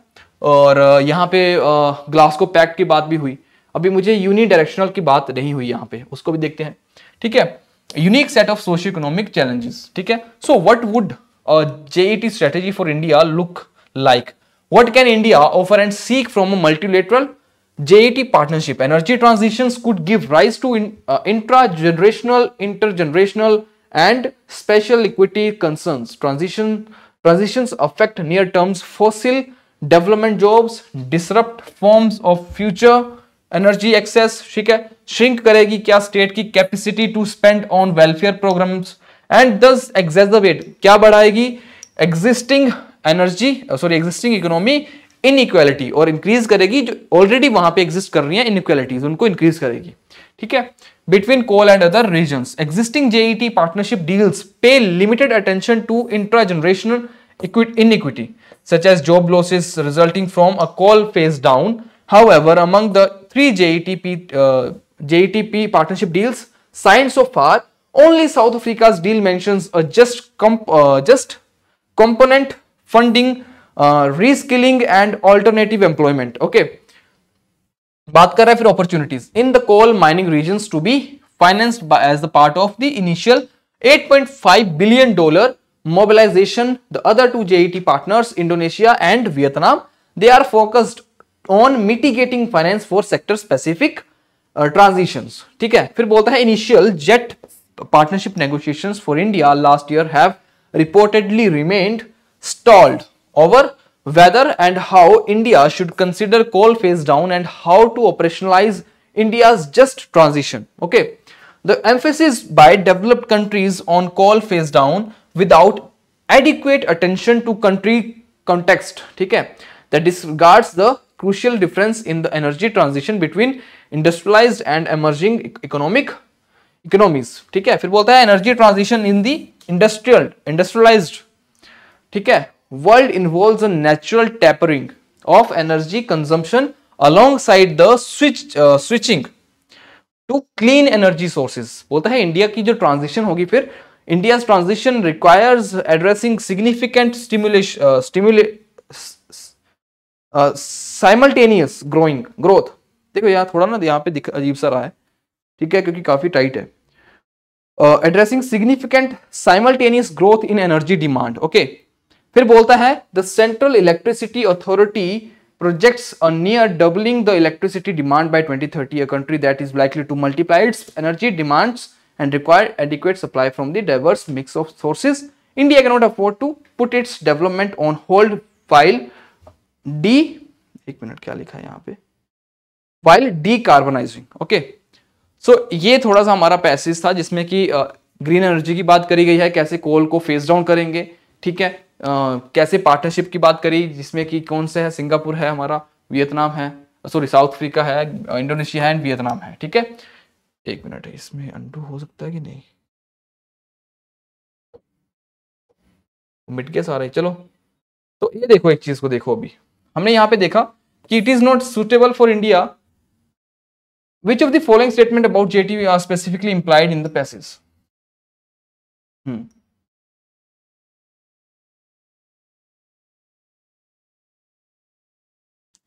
और यहाँ पे को पैक्ट की बात भी हुई अभी मुझे यूनि डायरेक्शनल की बात नहीं हुई यहाँ पे उसको भी देखते हैं ठीक है unique set of socio economic challenges ठीक है so what would a JET strategy for India look like? What can India offer and seek from a multilateral JET partnership? Energy transitions could give rise to in, uh, intra-generational, intergenerational and special equity concerns. Transition Transitions affect near-term fossil development jobs, disrupt forms of future energy access, shrink करेगी क्या state की capacity to spend on welfare programs and thus exacerbate क्या बढ़ाएगी existing energy sorry existing economy inequality और increase करेगी जो already वहां पे एग्जिस्ट कर रही है इनइक्वालिटीज उनको इंक्रीज करेगी ठीक है between coal and other region existing JET partnership deals पे limited attention to intra generational inequity such as job losses resulting from a coal phase down however among the three JET JETP partnership deals science of are Only South Africa's deal mentions a just, comp uh, just component funding, uh, reskilling and alternative employment. Okay. बात कर रहा है फिर opportunities in the coal mining regions to be financed by, as the part of the initial 8.5 billion dollar mobilization. The other two JET partners, Indonesia and Vietnam, they are focused on mitigating finance for sector specific uh, transitions. ठीक है फिर बोलता है initial jet partnership negotiations for India last year have reportedly remained stalled over whether and how India should consider coal phase down and how to operationalize India's just transition. Okay. The emphasis by developed countries on coal phase down without adequate attention to country context okay, that disregards the crucial difference in the energy transition between industrialized and emerging economic economies ठीक है फिर बोलता है energy transition in the industrial industrialize ठीक है world involve natural tapering of energy consumption alongside the switch switching to clean energy sources बोलता है India की जो ट्रांजिशन होगी फिर India transition requires addressing significant stimulation stimulate simultaneous growing growth देखो यहाँ थोड़ा ना यहाँ पे अजीब सा रहा है ठीक है क्योंकि काफी टाइट है addressing significant simultaneous growth in energy demand okay फिर बोलता है the central electricity authority projects a near doubling the electricity demand by 2030 a country that is likely to multiply its energy demands and require adequate supply from the diverse mix of sources india cannot afford to put its development on hold while d एक मिनट क्या लिखा है यहाँ पे while decarbonizing okay so so, ये थोड़ा सा हमारा पैसेज था जिसमें कि ग्रीन एनर्जी की बात करी गई है कैसे कोल को फेस डाउन करेंगे ठीक है आ, कैसे पार्टनरशिप की बात करी जिसमें कि कौन से है सिंगापुर है हमारा वियतनाम है सॉरी साउथ अफ्रीका है इंडोनेशिया है एंड वियतनाम है ठीक है एक मिनट इसमें अंडू हो सकता है कि नहीं मिट गया सारा चलो तो ये देखो एक चीज को देखो अभी हमने यहाँ पे देखा कि it is not suitable for India which of the following statement about jtv are specifically implied in the passage hmm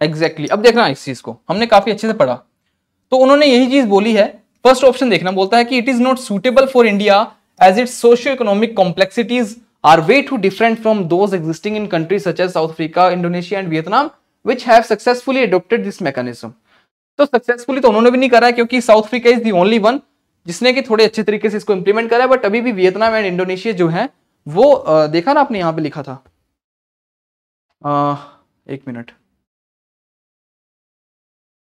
exactly exactly. अब देखना इस चीज को हमने काफी अच्छे से पढ़ा तो उन्होंने यही चीज बोली है फर्स्ट ऑप्शन देखना बोलता है कि it is not suitable for India as its socio economic complexities are way too different from those existing in countries such as South Africa Indonesia and Vietnam which have successfully adopted this mechanism तो successfully तो उन्होंने भी नहीं करा क्योंकि South Africa is the only one जिसने कि थोड़े अच्छे तरीके से इसको इंप्लीमेंट करा है बट अभी भी वियतनाम एंड इंडोनेशिया जो है वो देखा ना आपने यहाँ पे लिखा था आ, एक मिनट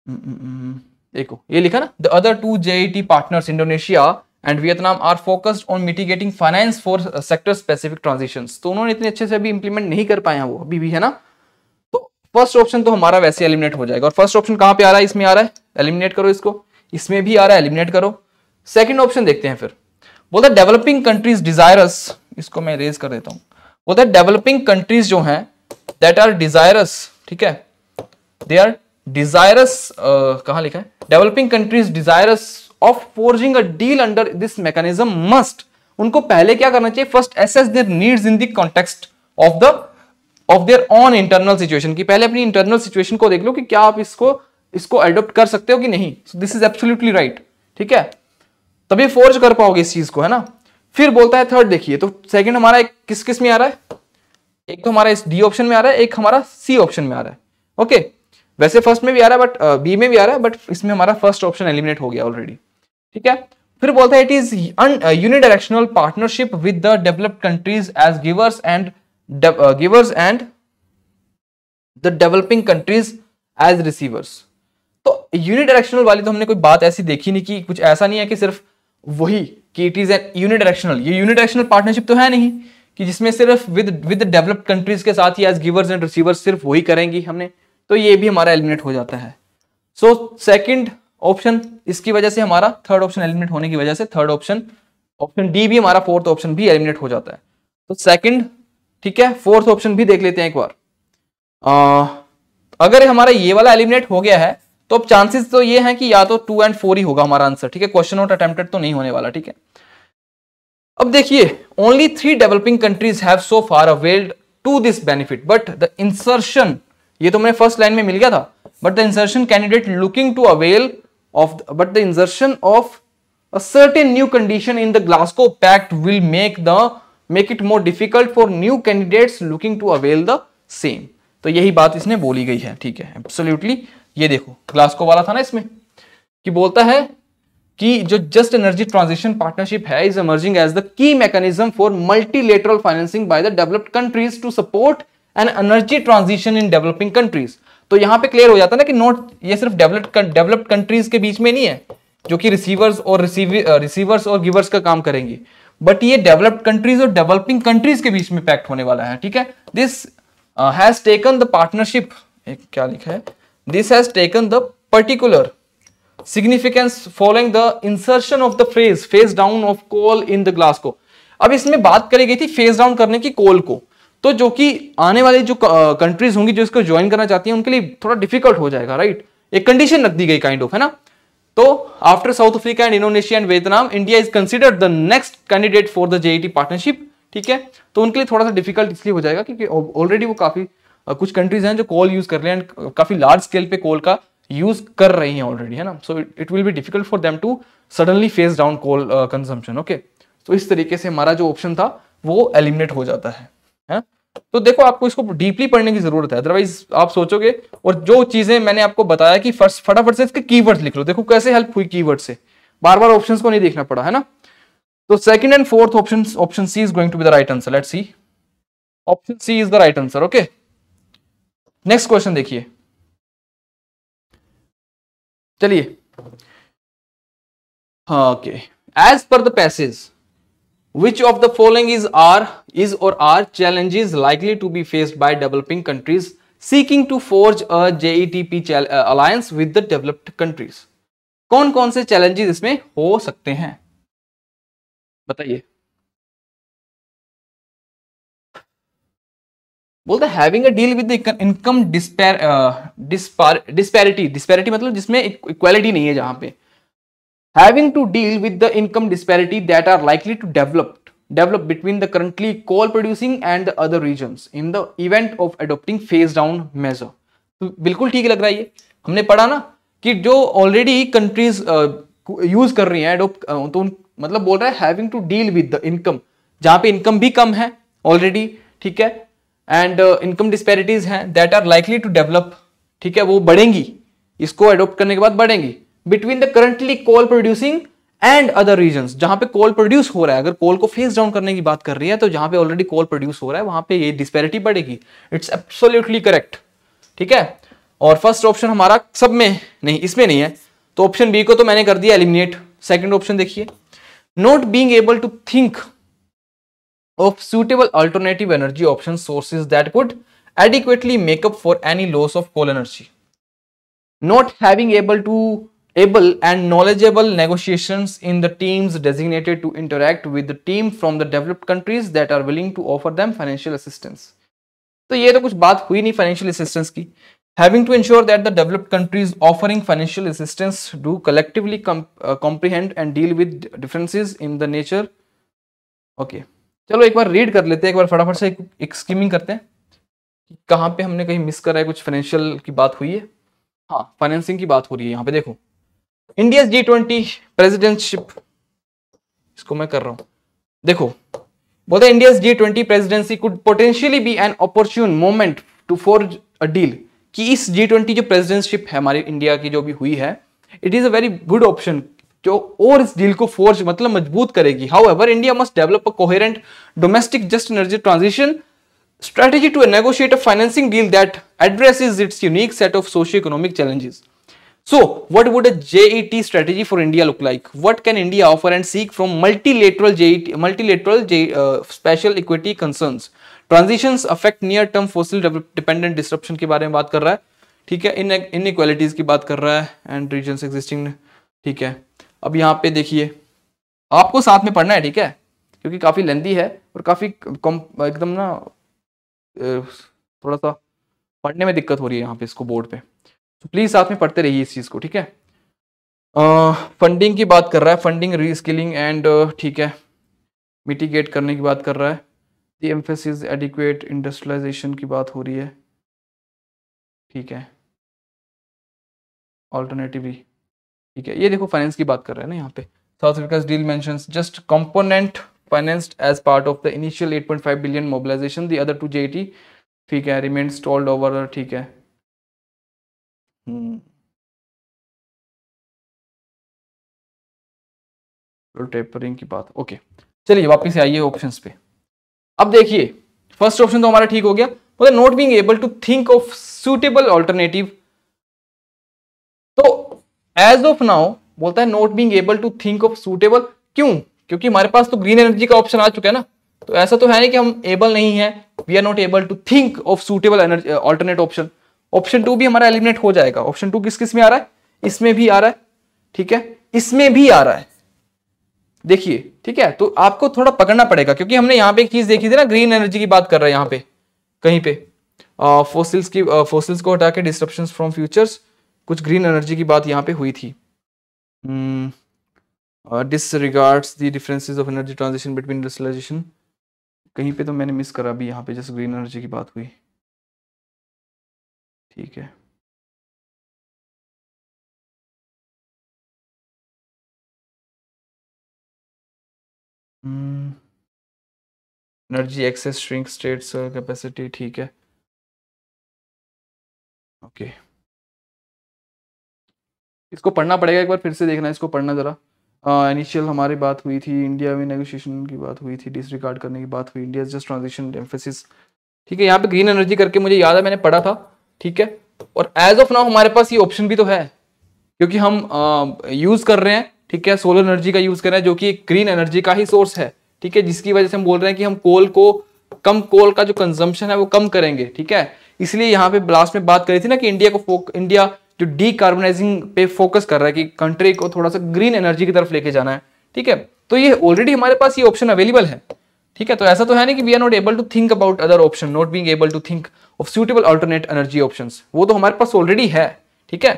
हम्म, हम्म, हम्म, देखो ये लिखा ना the other two JET partners Indonesia and Vietnam are focused on mitigating finance for sector specific transitions तो उन्होंने इतने अच्छे से अभी इंप्लीमेंट नहीं कर पाए हैं वो अभी भी है ना फर्स्ट ऑप्शन तो हमारा वैसे एलिमिनेट हो जाएगा और फर्स्ट ऑप्शन कहां पे आ रहा है इसमें आ रहा है एलिमिनेट करो इसको इसमें भी आ रहा है एलिमिनेट करो सेकंड ऑप्शन देखते हैं फिर बोलता है डेवलपिंग कंट्रीज डिजायरस इसको मैं रेज कर देता हूं बोलता है डेवलपिंग कंट्रीज जो है दैट आर डिजायरस ठीक है दे आर डिजायरस कहा लिखा है developing countries desirous of forging a deal under this mechanism must उनको पहले क्या करना चाहिए first assess their needs in the context of the of their own internal situation की पहले अपनी इंटरनल सिचुएशन को देख लो कि क्या आप इसको इसको एडोप्ट कर सकते हो कि नहीं दिस इज एब्सोल्यूटली राइट ठीक है तभी फोर्ज कर पाओगे इस चीज को है ना फिर बोलता है थर्ड देखिए तो सेकंड हमारा एक किस किस में आ रहा है एक तो हमारा इस डी ऑप्शन में आ रहा है एक हमारा सी ऑप्शन में आ रहा है ओके वैसे फर्स्ट में भी आ रहा है बट बी uh, में भी आ रहा है बट इसमें हमारा फर्स्ट ऑप्शन एलिमिनेट हो गया ऑलरेडी ठीक है फिर बोलता है it is unidirectional partnership with the developed countries as givers and givers uh, givers and the developing countries as receivers तो यूनिडायरेक्शनल वाली तो हमने कोई बात ऐसी देखी नहीं कि कुछ ऐसा नहीं है कि सिर्फ वही कि इट इज एन यूनिडायरेक्शनल ये यूनिडायरेक्शनल पार्टनरशिप तो है नहीं कि जिसमें सिर्फ विद विद डेवलप्ड कंट्रीज के साथ ही एज गिवर्स एंड रिसीवर्स सिर्फ वही करेंगी हमने तो ये भी हमारा एलिमिनेट हो जाता है सो सेकंड ऑप्शन इसकी वजह से हमारा थर्ड ऑप्शन एलिमिनेट होने की वजह से थर्ड ऑप्शन ऑप्शन डी भी हमारा फोर्थ ऑप्शन भी एलिमिनेट हो जाता है तो सेकंड ठीक है फोर्थ ऑप्शन भी देख लेते हैं एक बार आ, अगर हमारा ये वाला एलिमिनेट हो गया है तो अब चांसेस तो ये हैं कि या तो टू एंड फोर ही होगा हमारा आंसर ठीक है क्वेश्चन नॉट अटेम्प्टेड तो नहीं होने वाला ठीक है अब देखिए only three developing countries have so far availed to this benefit but the insertion ये तो मैंने फर्स्ट लाइन में मिल गया था but the insertion candidate looking to avail of but the insertion of a certain new condition in the Glasgow pact will make the make it more difficult for new candidates looking to avail the same तो यही बात इसने बोली गई है ठीक है absolutely ये देखो ग्लास्को वाला था ना इसमें कि बोलता है कि जो जस्ट एनर्जी ट्रांजिशन पार्टनरशिप है is emerging as the key mechanism for multilateral financing by the developed countries to support an energy transition in developing countries तो यहां पे क्लियर हो जाता है ना कि नॉट ये सिर्फ डेवलप्ड डेवलप्ड कंट्रीज के बीच में नहीं है जो कि रिसीवर्स और रिसीवर्स और गिवर्स का काम करेंगे बट ये डेवलप्ड कंट्रीज और डेवलपिंग कंट्रीज के बीच में पैक्ट होने वाला है ठीक है this has taken the partnership एक क्या लिखा है this has taken the particular significance following the insertion of the phase phase down of coal in the Glasgow अब इसमें बात करी गई थी फेज डाउन करने की कोल को तो जो कि आने वाली जो कंट्रीज uh, होंगी जो इसको ज्वाइन करना चाहती हैं उनके लिए थोड़ा डिफिकल्ट हो जाएगा राइट एक कंडीशन रख दी गई काइंड ऑफ है ना तो after South Africa and Indonesia and Vietnam India is considered the next candidate for the JET partnership ठीक है तो उनके लिए थोड़ा सा डिफिकल्ट इसलिए हो जाएगा क्योंकि ऑलरेडी वो काफी कुछ कंट्रीज हैं जो कॉल यूज कर रहे हैं काफी लार्ज स्केल पे कॉल का यूज कर रही हैं ऑलरेडी है ना so it will be difficult for them to suddenly phase down coal consumption okay तो इस तरीके से हमारा जो ऑप्शन था वो एलिमिनेट हो जाता है है तो देखो आपको इसको डीपली पढ़ने की जरूरत है अदरवाइज आप सोचोगे और जो चीजें मैंने आपको बताया कि फर्स्ट फटाफट से इसके कीवर्ड्स लिख लो देखो कैसे हेल्प हुई कीवर्ड से बार बार ऑप्शन को नहीं देखना पड़ा है ना तो second and fourth option option C is going to be the right answer let see option C is the right answer okay next question देखिए चलिए okay as per the passage which of the following is are is और are challenges likely to be faced by developing countries seeking to forge a JETP alliance with the developed countries कौन कौन से challenges इसमें हो सकते हैं बताइए बोलता having a deal with income disparity disparity मतलब जिसमें इक्वालिटी नहीं है जहां पे having to deal with the income disparity that are likely to develop develop between the currently coal producing and the other regions in the event of adopting phase down measure तो बिल्कुल ठीक लग रहा है ये हमने पढ़ा ना कि जो ऑलरेडी कंट्रीज यूज कर रही हैं एडोप्ट तो मतलब बोल रहा है to deal with the income जहां पे इनकम भी कम है ऑलरेडी ठीक है एंड इनकम डिस्पेरिटीज हैं that are likely to develop ठीक है वो बढ़ेंगी इसको एडोप्ट करने के बाद बढ़ेंगी between the currently coal producing and other region जहां पे कोल प्रोड्यूस हो रहा है अगर कोल को फेस डाउन करने की बात कर रही है तो जहां पे ऑलरेडी कोल प्रोड्यूस हो रहा है वहां पे ये डिस्पेरिटी बढ़ेगी इट्स एब्सोल्यूटली करेक्ट ठीक है और फर्स्ट ऑप्शन हमारा सब में नहीं इसमें नहीं है तो ऑप्शन बी को तो मैंने कर दिया एलिमिनेट सेकेंड ऑप्शन देखिए not being able to think of suitable alternative energy option sources that could adequately make up for any loss of coal energy not Not having able to able and knowledgeable negotiations in the teams designated to interact with the team from the developed countries that are willing to offer them financial assistance. तो ये तो कुछ बात हुई नहीं financial assistance की having to ensure that the developed countries offering financial assistance do collectively comp uh, comprehend and deal with differences in the nature okay चलो एक बार रीड कर लेते हैं एक बार फटाफट से एक, एक स्कीमिंग करते हैं कि कहाँ पे हमने कहीं मिस करा है कुछ फाइनेंशियल की बात हुई है हाँ फाइनेंसिंग की बात हो रही है यहाँ पे देखो इंडिया जी ट्वेंटी प्रेजिडेंटशिप इसको मैं कर रहा हूं देखो बोलते India G twenty presidency could potentially be an opportune moment to forge a deal कि इस जी ट्वेंटी जो प्रेजिडेंटशिप है हमारे इंडिया की जो भी हुई है it is a very good option जो और इस डील को फोर्ज मतलब मजबूत करेगी however India must develop a coherent domestic just energy transition strategy to negotiate a financing deal that address is its unique set of socio economic challenges So what would a JET strategy for India look like? What can India offer and seek from multilateral JET, multilateral J, uh, special equity concerns? Transitions affect near term fossil dependent disruption के बारे में बात कर रहा है ठीक है inequalities inequalities की बात कर रहा है एंड रीजन एग्जिस्टिंग ठीक है अब यहाँ पे देखिए आपको साथ में पढ़ना है ठीक है क्योंकि काफ़ी लेंदी है और काफ़ी कम एकदम ना थोड़ा सा पढ़ने में दिक्कत हो रही है यहाँ पे इसको बोर्ड पे तो प्लीज़ साथ में पढ़ते रहिए इस चीज़ को ठीक है फंडिंग की बात कर रहा है फंडिंग रीस्किलिंग एंड ठीक है मिटिगेट करने की बात कर रहा है दी एम्फेसिस एडिक्वेट इंडस्ट्रियलाइजेशन की बात हो रही है ठीक है ऑल्टरनेटिवली ठीक है ये देखो फाइनेंस की बात कर रहे हैं ना यहाँ पे साउथ अफ्रीका डील मैं just component part of the initial eight point 8.5 billion mobilisation the other two J ठीक है रिमेन स्टॉल्ड ओवर ठीक है हम्म। तो टेपरिंग की बात ओके चलिए वापस आइए ऑप्शंस पे अब देखिए फर्स्ट ऑप्शन तो हमारा ठीक हो गया मतलब not being able to think of suitable alternative तो एज ऑफ नाउ बोलता है not being able to think of suitable क्यों क्योंकि हमारे पास तो ग्रीन एनर्जी का ऑप्शन आ चुका है ना तो ऐसा तो है नहीं कि हम एबल नहीं है we are not able to think of suitable alternate option option two भी हमारा एलिमिनेट हो जाएगा ऑप्शन टू किस किस में आ रहा है इसमें भी आ रहा है ठीक है इसमें भी आ रहा है देखिए ठीक है तो आपको थोड़ा पकड़ना पड़ेगा क्योंकि हमने यहाँ पे एक चीज देखी थी ना ग्रीन एनर्जी की बात कर रहे हैं यहाँ पे कहीं पे फोसिल्स की फोसिल्स को हटा के डिस्ट्रप्शन फ्रॉम फ्यूचर्स कुछ ग्रीन एनर्जी की बात यहाँ पे हुई थी this regards the differences of energy transition between industrialisation कहीं पे तो मैंने मिस करा अभी यहाँ पे जैसे ग्रीन एनर्जी की बात हुई ठीक है energy access shrink states capacity ठीक है ओके okay. इसको पढ़ना पड़ेगा एक बार फिर से देखना इसको पढ़ना ज़रा इनिशियल हमारी बात हुई थी इंडिया में नेगोशिएशन की बात हुई थी डिसरिगार्ड करने की बात हुई इंडिया जस्ट ट्रांजिशन एम्फेसिस ठीक है यहाँ पे ग्रीन एनर्जी करके मुझे याद है मैंने पढ़ा था ठीक है और एज ऑफ नाउ हमारे पास ये ऑप्शन भी तो है क्योंकि हम यूज कर रहे हैं ठीक है सोलर एनर्जी का यूज कर रहे हैं जो कि ग्रीन एनर्जी का ही सोर्स है ठीक है जिसकी वजह से हम बोल रहे हैं कि हम कोल को कम कोल का जो कंजम्पशन है वो कम करेंगे ठीक है इसलिए यहाँ पे ब्लास्ट में बात करी थी ना कि इंडिया को इंडिया जो डीकार्बोनाइजिंग पे फोकस कर रहा है कि कंट्री को थोड़ा सा ग्रीन एनर्जी की तरफ लेके जाना है ठीक है तो ये ऑलरेडी हमारे पास ये ऑप्शन अवेलेबल है ठीक है तो ऐसा तो है नहीं कि we are not able to think about other option not being able to think of suitable alternate energy option वो तो हमारे पास ऑलरेडी है ठीक है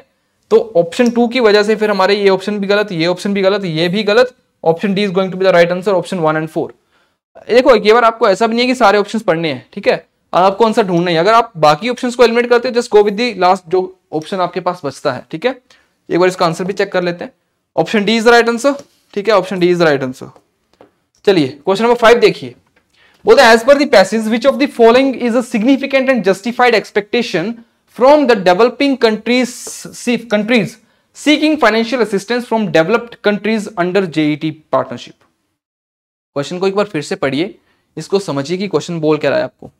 तो ऑप्शन टू की वजह से फिर हमारे ये ऑप्शन भी गलत ये ऑप्शन भी गलत ये भी गलत option D is going to be the right answer option one and four देखो एक बार आपको ऐसा भी नहीं है कि सारे ऑप्शन पढ़ने हैं ठीक है आपको आंसर ढूंढना है अगर आप बाकी ऑप्शन को एलिमिनेट करते हो just go with the last जो ऑप्शन आपके पास बचता है ठीक है एक बार इसका आंसर भी चेक कर लेते हैं option D is the right answer ठीक है option D is the right answer चलिए क्वेश्चन नंबर फाइव देखिए बोलते as per passage which of the following is a significant and justified expectation from the developing countries countries seeking financial assistance from developed countries under JET partnership question को एक बार फिर से पढ़िए इसको समझिए कि क्वेश्चन बोल क्या रहा है आपको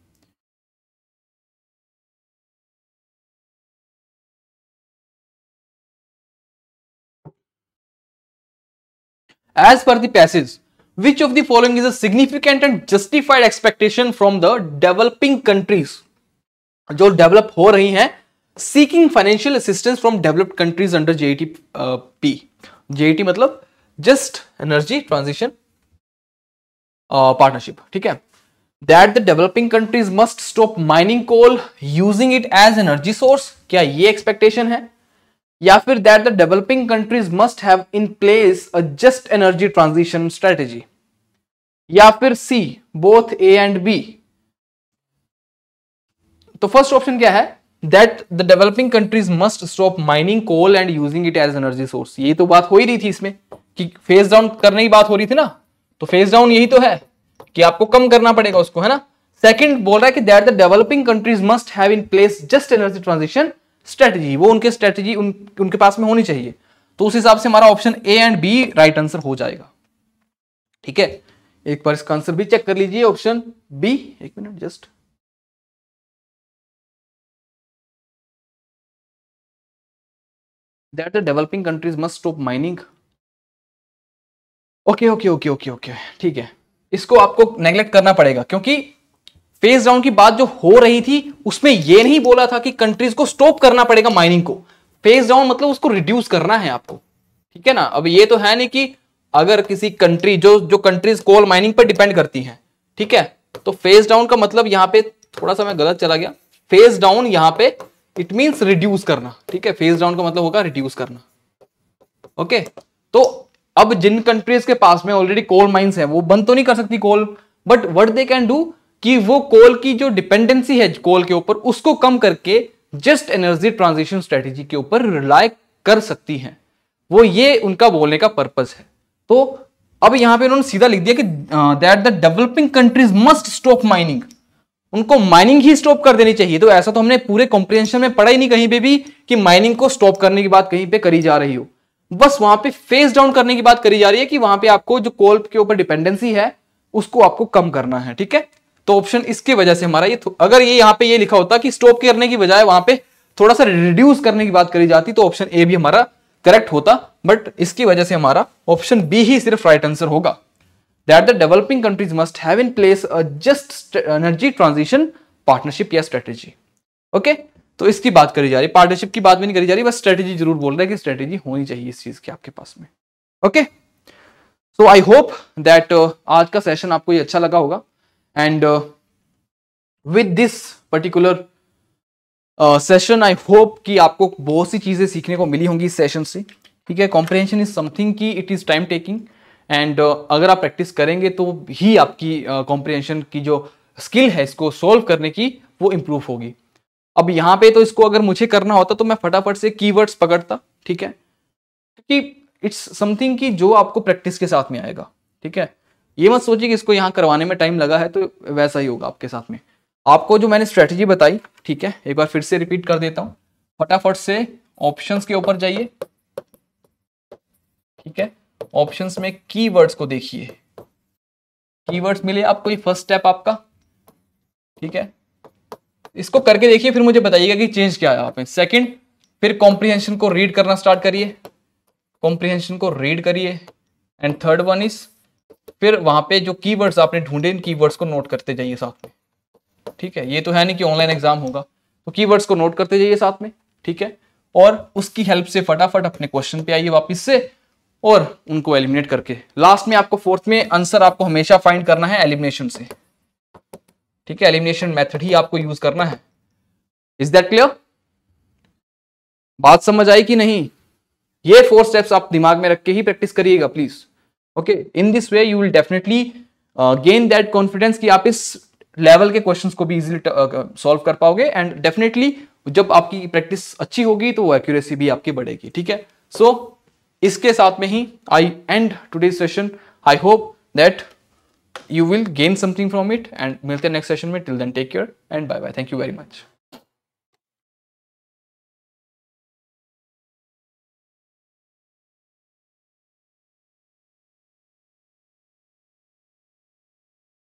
as per passage Which of the following is a significant and justified expectation from the developing countries? जो डेवलप हो रही है seeking financial assistance from developed countries under JET P JET मतलब जस्ट एनर्जी ट्रांजिशन पार्टनरशिप ठीक है that the developing countries must stop mining coal using it as energy source क्या ये expectation है या फिर that the developing countries must have in place a just energy transition strategy या फिर C both A and B तो first option क्या है that the developing countries must stop mining coal and using it as energy source ये तो बात हो ही रही थी इसमें कि फेस डाउन करने की बात हो रही थी ना तो फेस डाउन यही तो है कि आपको कम करना पड़ेगा उसको है ना सेकंड बोल रहा है कि that the developing countries must have in place just energy transition strategy वो उनके स्ट्रेटजी उन, उनके पास में होनी चाहिए तो उस हिसाब से हमारा option A and B right answer हो जाएगा ठीक है एक बार इसका आंसर भी चेक कर लीजिए ऑप्शन बी एक minute just that developing countries must stop mining okay okay okay okay okay ठीक है इसको आपको नेग्लेक्ट करना पड़ेगा क्योंकि फेस डाउन की बात जो हो रही थी उसमें यह नहीं बोला था कि कंट्रीज को स्टॉप करना पड़ेगा माइनिंग को फेस डाउन मतलब उसको रिड्यूस करना है आपको ठीक है ना अब ये तो है नहीं कि अगर किसी कंट्री जो जो कंट्रीज कोल माइनिंग पर डिपेंड करती हैं ठीक है तो फेस डाउन का मतलब यहां पे थोड़ा सा मैं गलत चला गया फेस डाउन यहां पे इट मींस रिड्यूस करना ठीक है फेस डाउन का मतलब होगा रिड्यूस करना ओके तो अब जिन कंट्रीज के पास में ऑलरेडी कोल माइंस है वो बंद तो नहीं कर सकती coal but what they can do कि वो कोल की जो डिपेंडेंसी है कोल के ऊपर उसको कम करके जस्ट एनर्जी ट्रांजिशन स्ट्रेटेजी के ऊपर रिलाय कर सकती हैं वो ये उनका बोलने का पर्पज है तो अब यहां पे उन्होंने सीधा लिख दिया कि that the developing countries must stop mining उनको माइनिंग ही स्टॉप कर देनी चाहिए तो ऐसा तो हमने पूरे कॉम्प्रिहेंशन में पढ़ा ही नहीं कहीं पे भी कि माइनिंग को स्टॉप करने की बात कहीं पे करी जा रही हो बस वहां पे फेस डाउन करने की बात करी जा रही है कि वहां पे आपको जो कोल के ऊपर डिपेंडेंसी है उसको आपको कम करना है ठीक है तो ऑप्शन इसके वजह से हमारा ये अगर ये यहाँ पे ये लिखा होता कि स्टॉप करने की बजाय वहां पे थोड़ा सा रिड्यूस करने की बात करी जाती तो ऑप्शन ए भी हमारा करेक्ट होता बट इसकी वजह से हमारा ऑप्शन बी ही सिर्फ राइट आंसर होगा that the developing countries must have in place a just energy transition partnership या स्ट्रेटेजी ओके तो इसकी बात करी जा रही है पार्टनरशिप की बात भी नहीं करी जा रही बस स्ट्रेटेजी जरूर बोल रहे हैं कि स्ट्रेटेजी होनी चाहिए इस चीज की आपके पास में okay so I hope that आज का सेशन आपको ये अच्छा लगा होगा and uh, with this particular session I hope कि आपको बहुत सी चीज़ें सीखने को मिली होंगी इस सेशन से ठीक है कॉम्प्रहेंशन इज समथिंग की it is time taking and अगर आप प्रैक्टिस करेंगे तो ही आपकी कॉम्प्रहेंशन uh, की जो स्किल है इसको सॉल्व करने की वो इम्प्रूव होगी अब यहाँ पे तो इसको अगर मुझे करना होता तो मैं फटाफट से कीवर्ड्स पकड़ता ठीक है क्योंकि इट्स समथिंग की जो आपको प्रैक्टिस के साथ में आएगा ठीक है ये मत सोचिए कि इसको यहाँ करवाने में टाइम लगा है तो वैसा ही होगा आपके साथ में आपको जो मैंने स्ट्रेटजी बताई ठीक है एक बार फिर से रिपीट कर देता हूँ फटाफट से ऑप्शन के ऊपर जाइए ठीक है ऑप्शन में कीवर्ड्स को देखिए कीवर्ड्स मिले आपको ये फर्स्ट स्टेप आपका ठीक है इसको करके देखिए फिर मुझे बताइएगा कि चेंज क्या है आप सेकेंड फिर कॉम्प्रीहेंशन को रीड करना स्टार्ट करिए कॉम्प्रीहेंशन को रीड करिए एंड थर्ड वन इज फिर वहां पे जो कीवर्ड्स आपने ढूंढे इन कीवर्ड्स को नोट करते जाइए साथ में ठीक है ये तो है नहीं कि ऑनलाइन एग्जाम होगा तो कीवर्ड्स को नोट करते जाइए साथ में ठीक है और उसकी हेल्प से फटाफट अपने क्वेश्चन पे आइए वापिस से और उनको एलिमिनेट करके लास्ट में आपको फोर्थ में आंसर आपको हमेशा फाइंड करना है एलिमिनेशन से ठीक है एलिमिनेशन मेथड ही आपको यूज करना है इज दैट क्लियर बात समझ आई कि नहीं ये फोर स्टेप्स आप दिमाग में रख के ही प्रैक्टिस करिएगा please okay in this way you will definitely gain that confidence कि आप इस लेवल के क्वेश्चन को भी इजिली सॉल्व uh, कर पाओगे एंड डेफिनेटली जब आपकी प्रैक्टिस अच्छी होगी तो वो एक्यूरेसी भी आपकी बढ़ेगी ठीक है सो so, इसके साथ में ही I and today session I hope that you will gain something from it and मिलते हैं नेक्स्ट सेशन में till then take care and bye bye thank you very much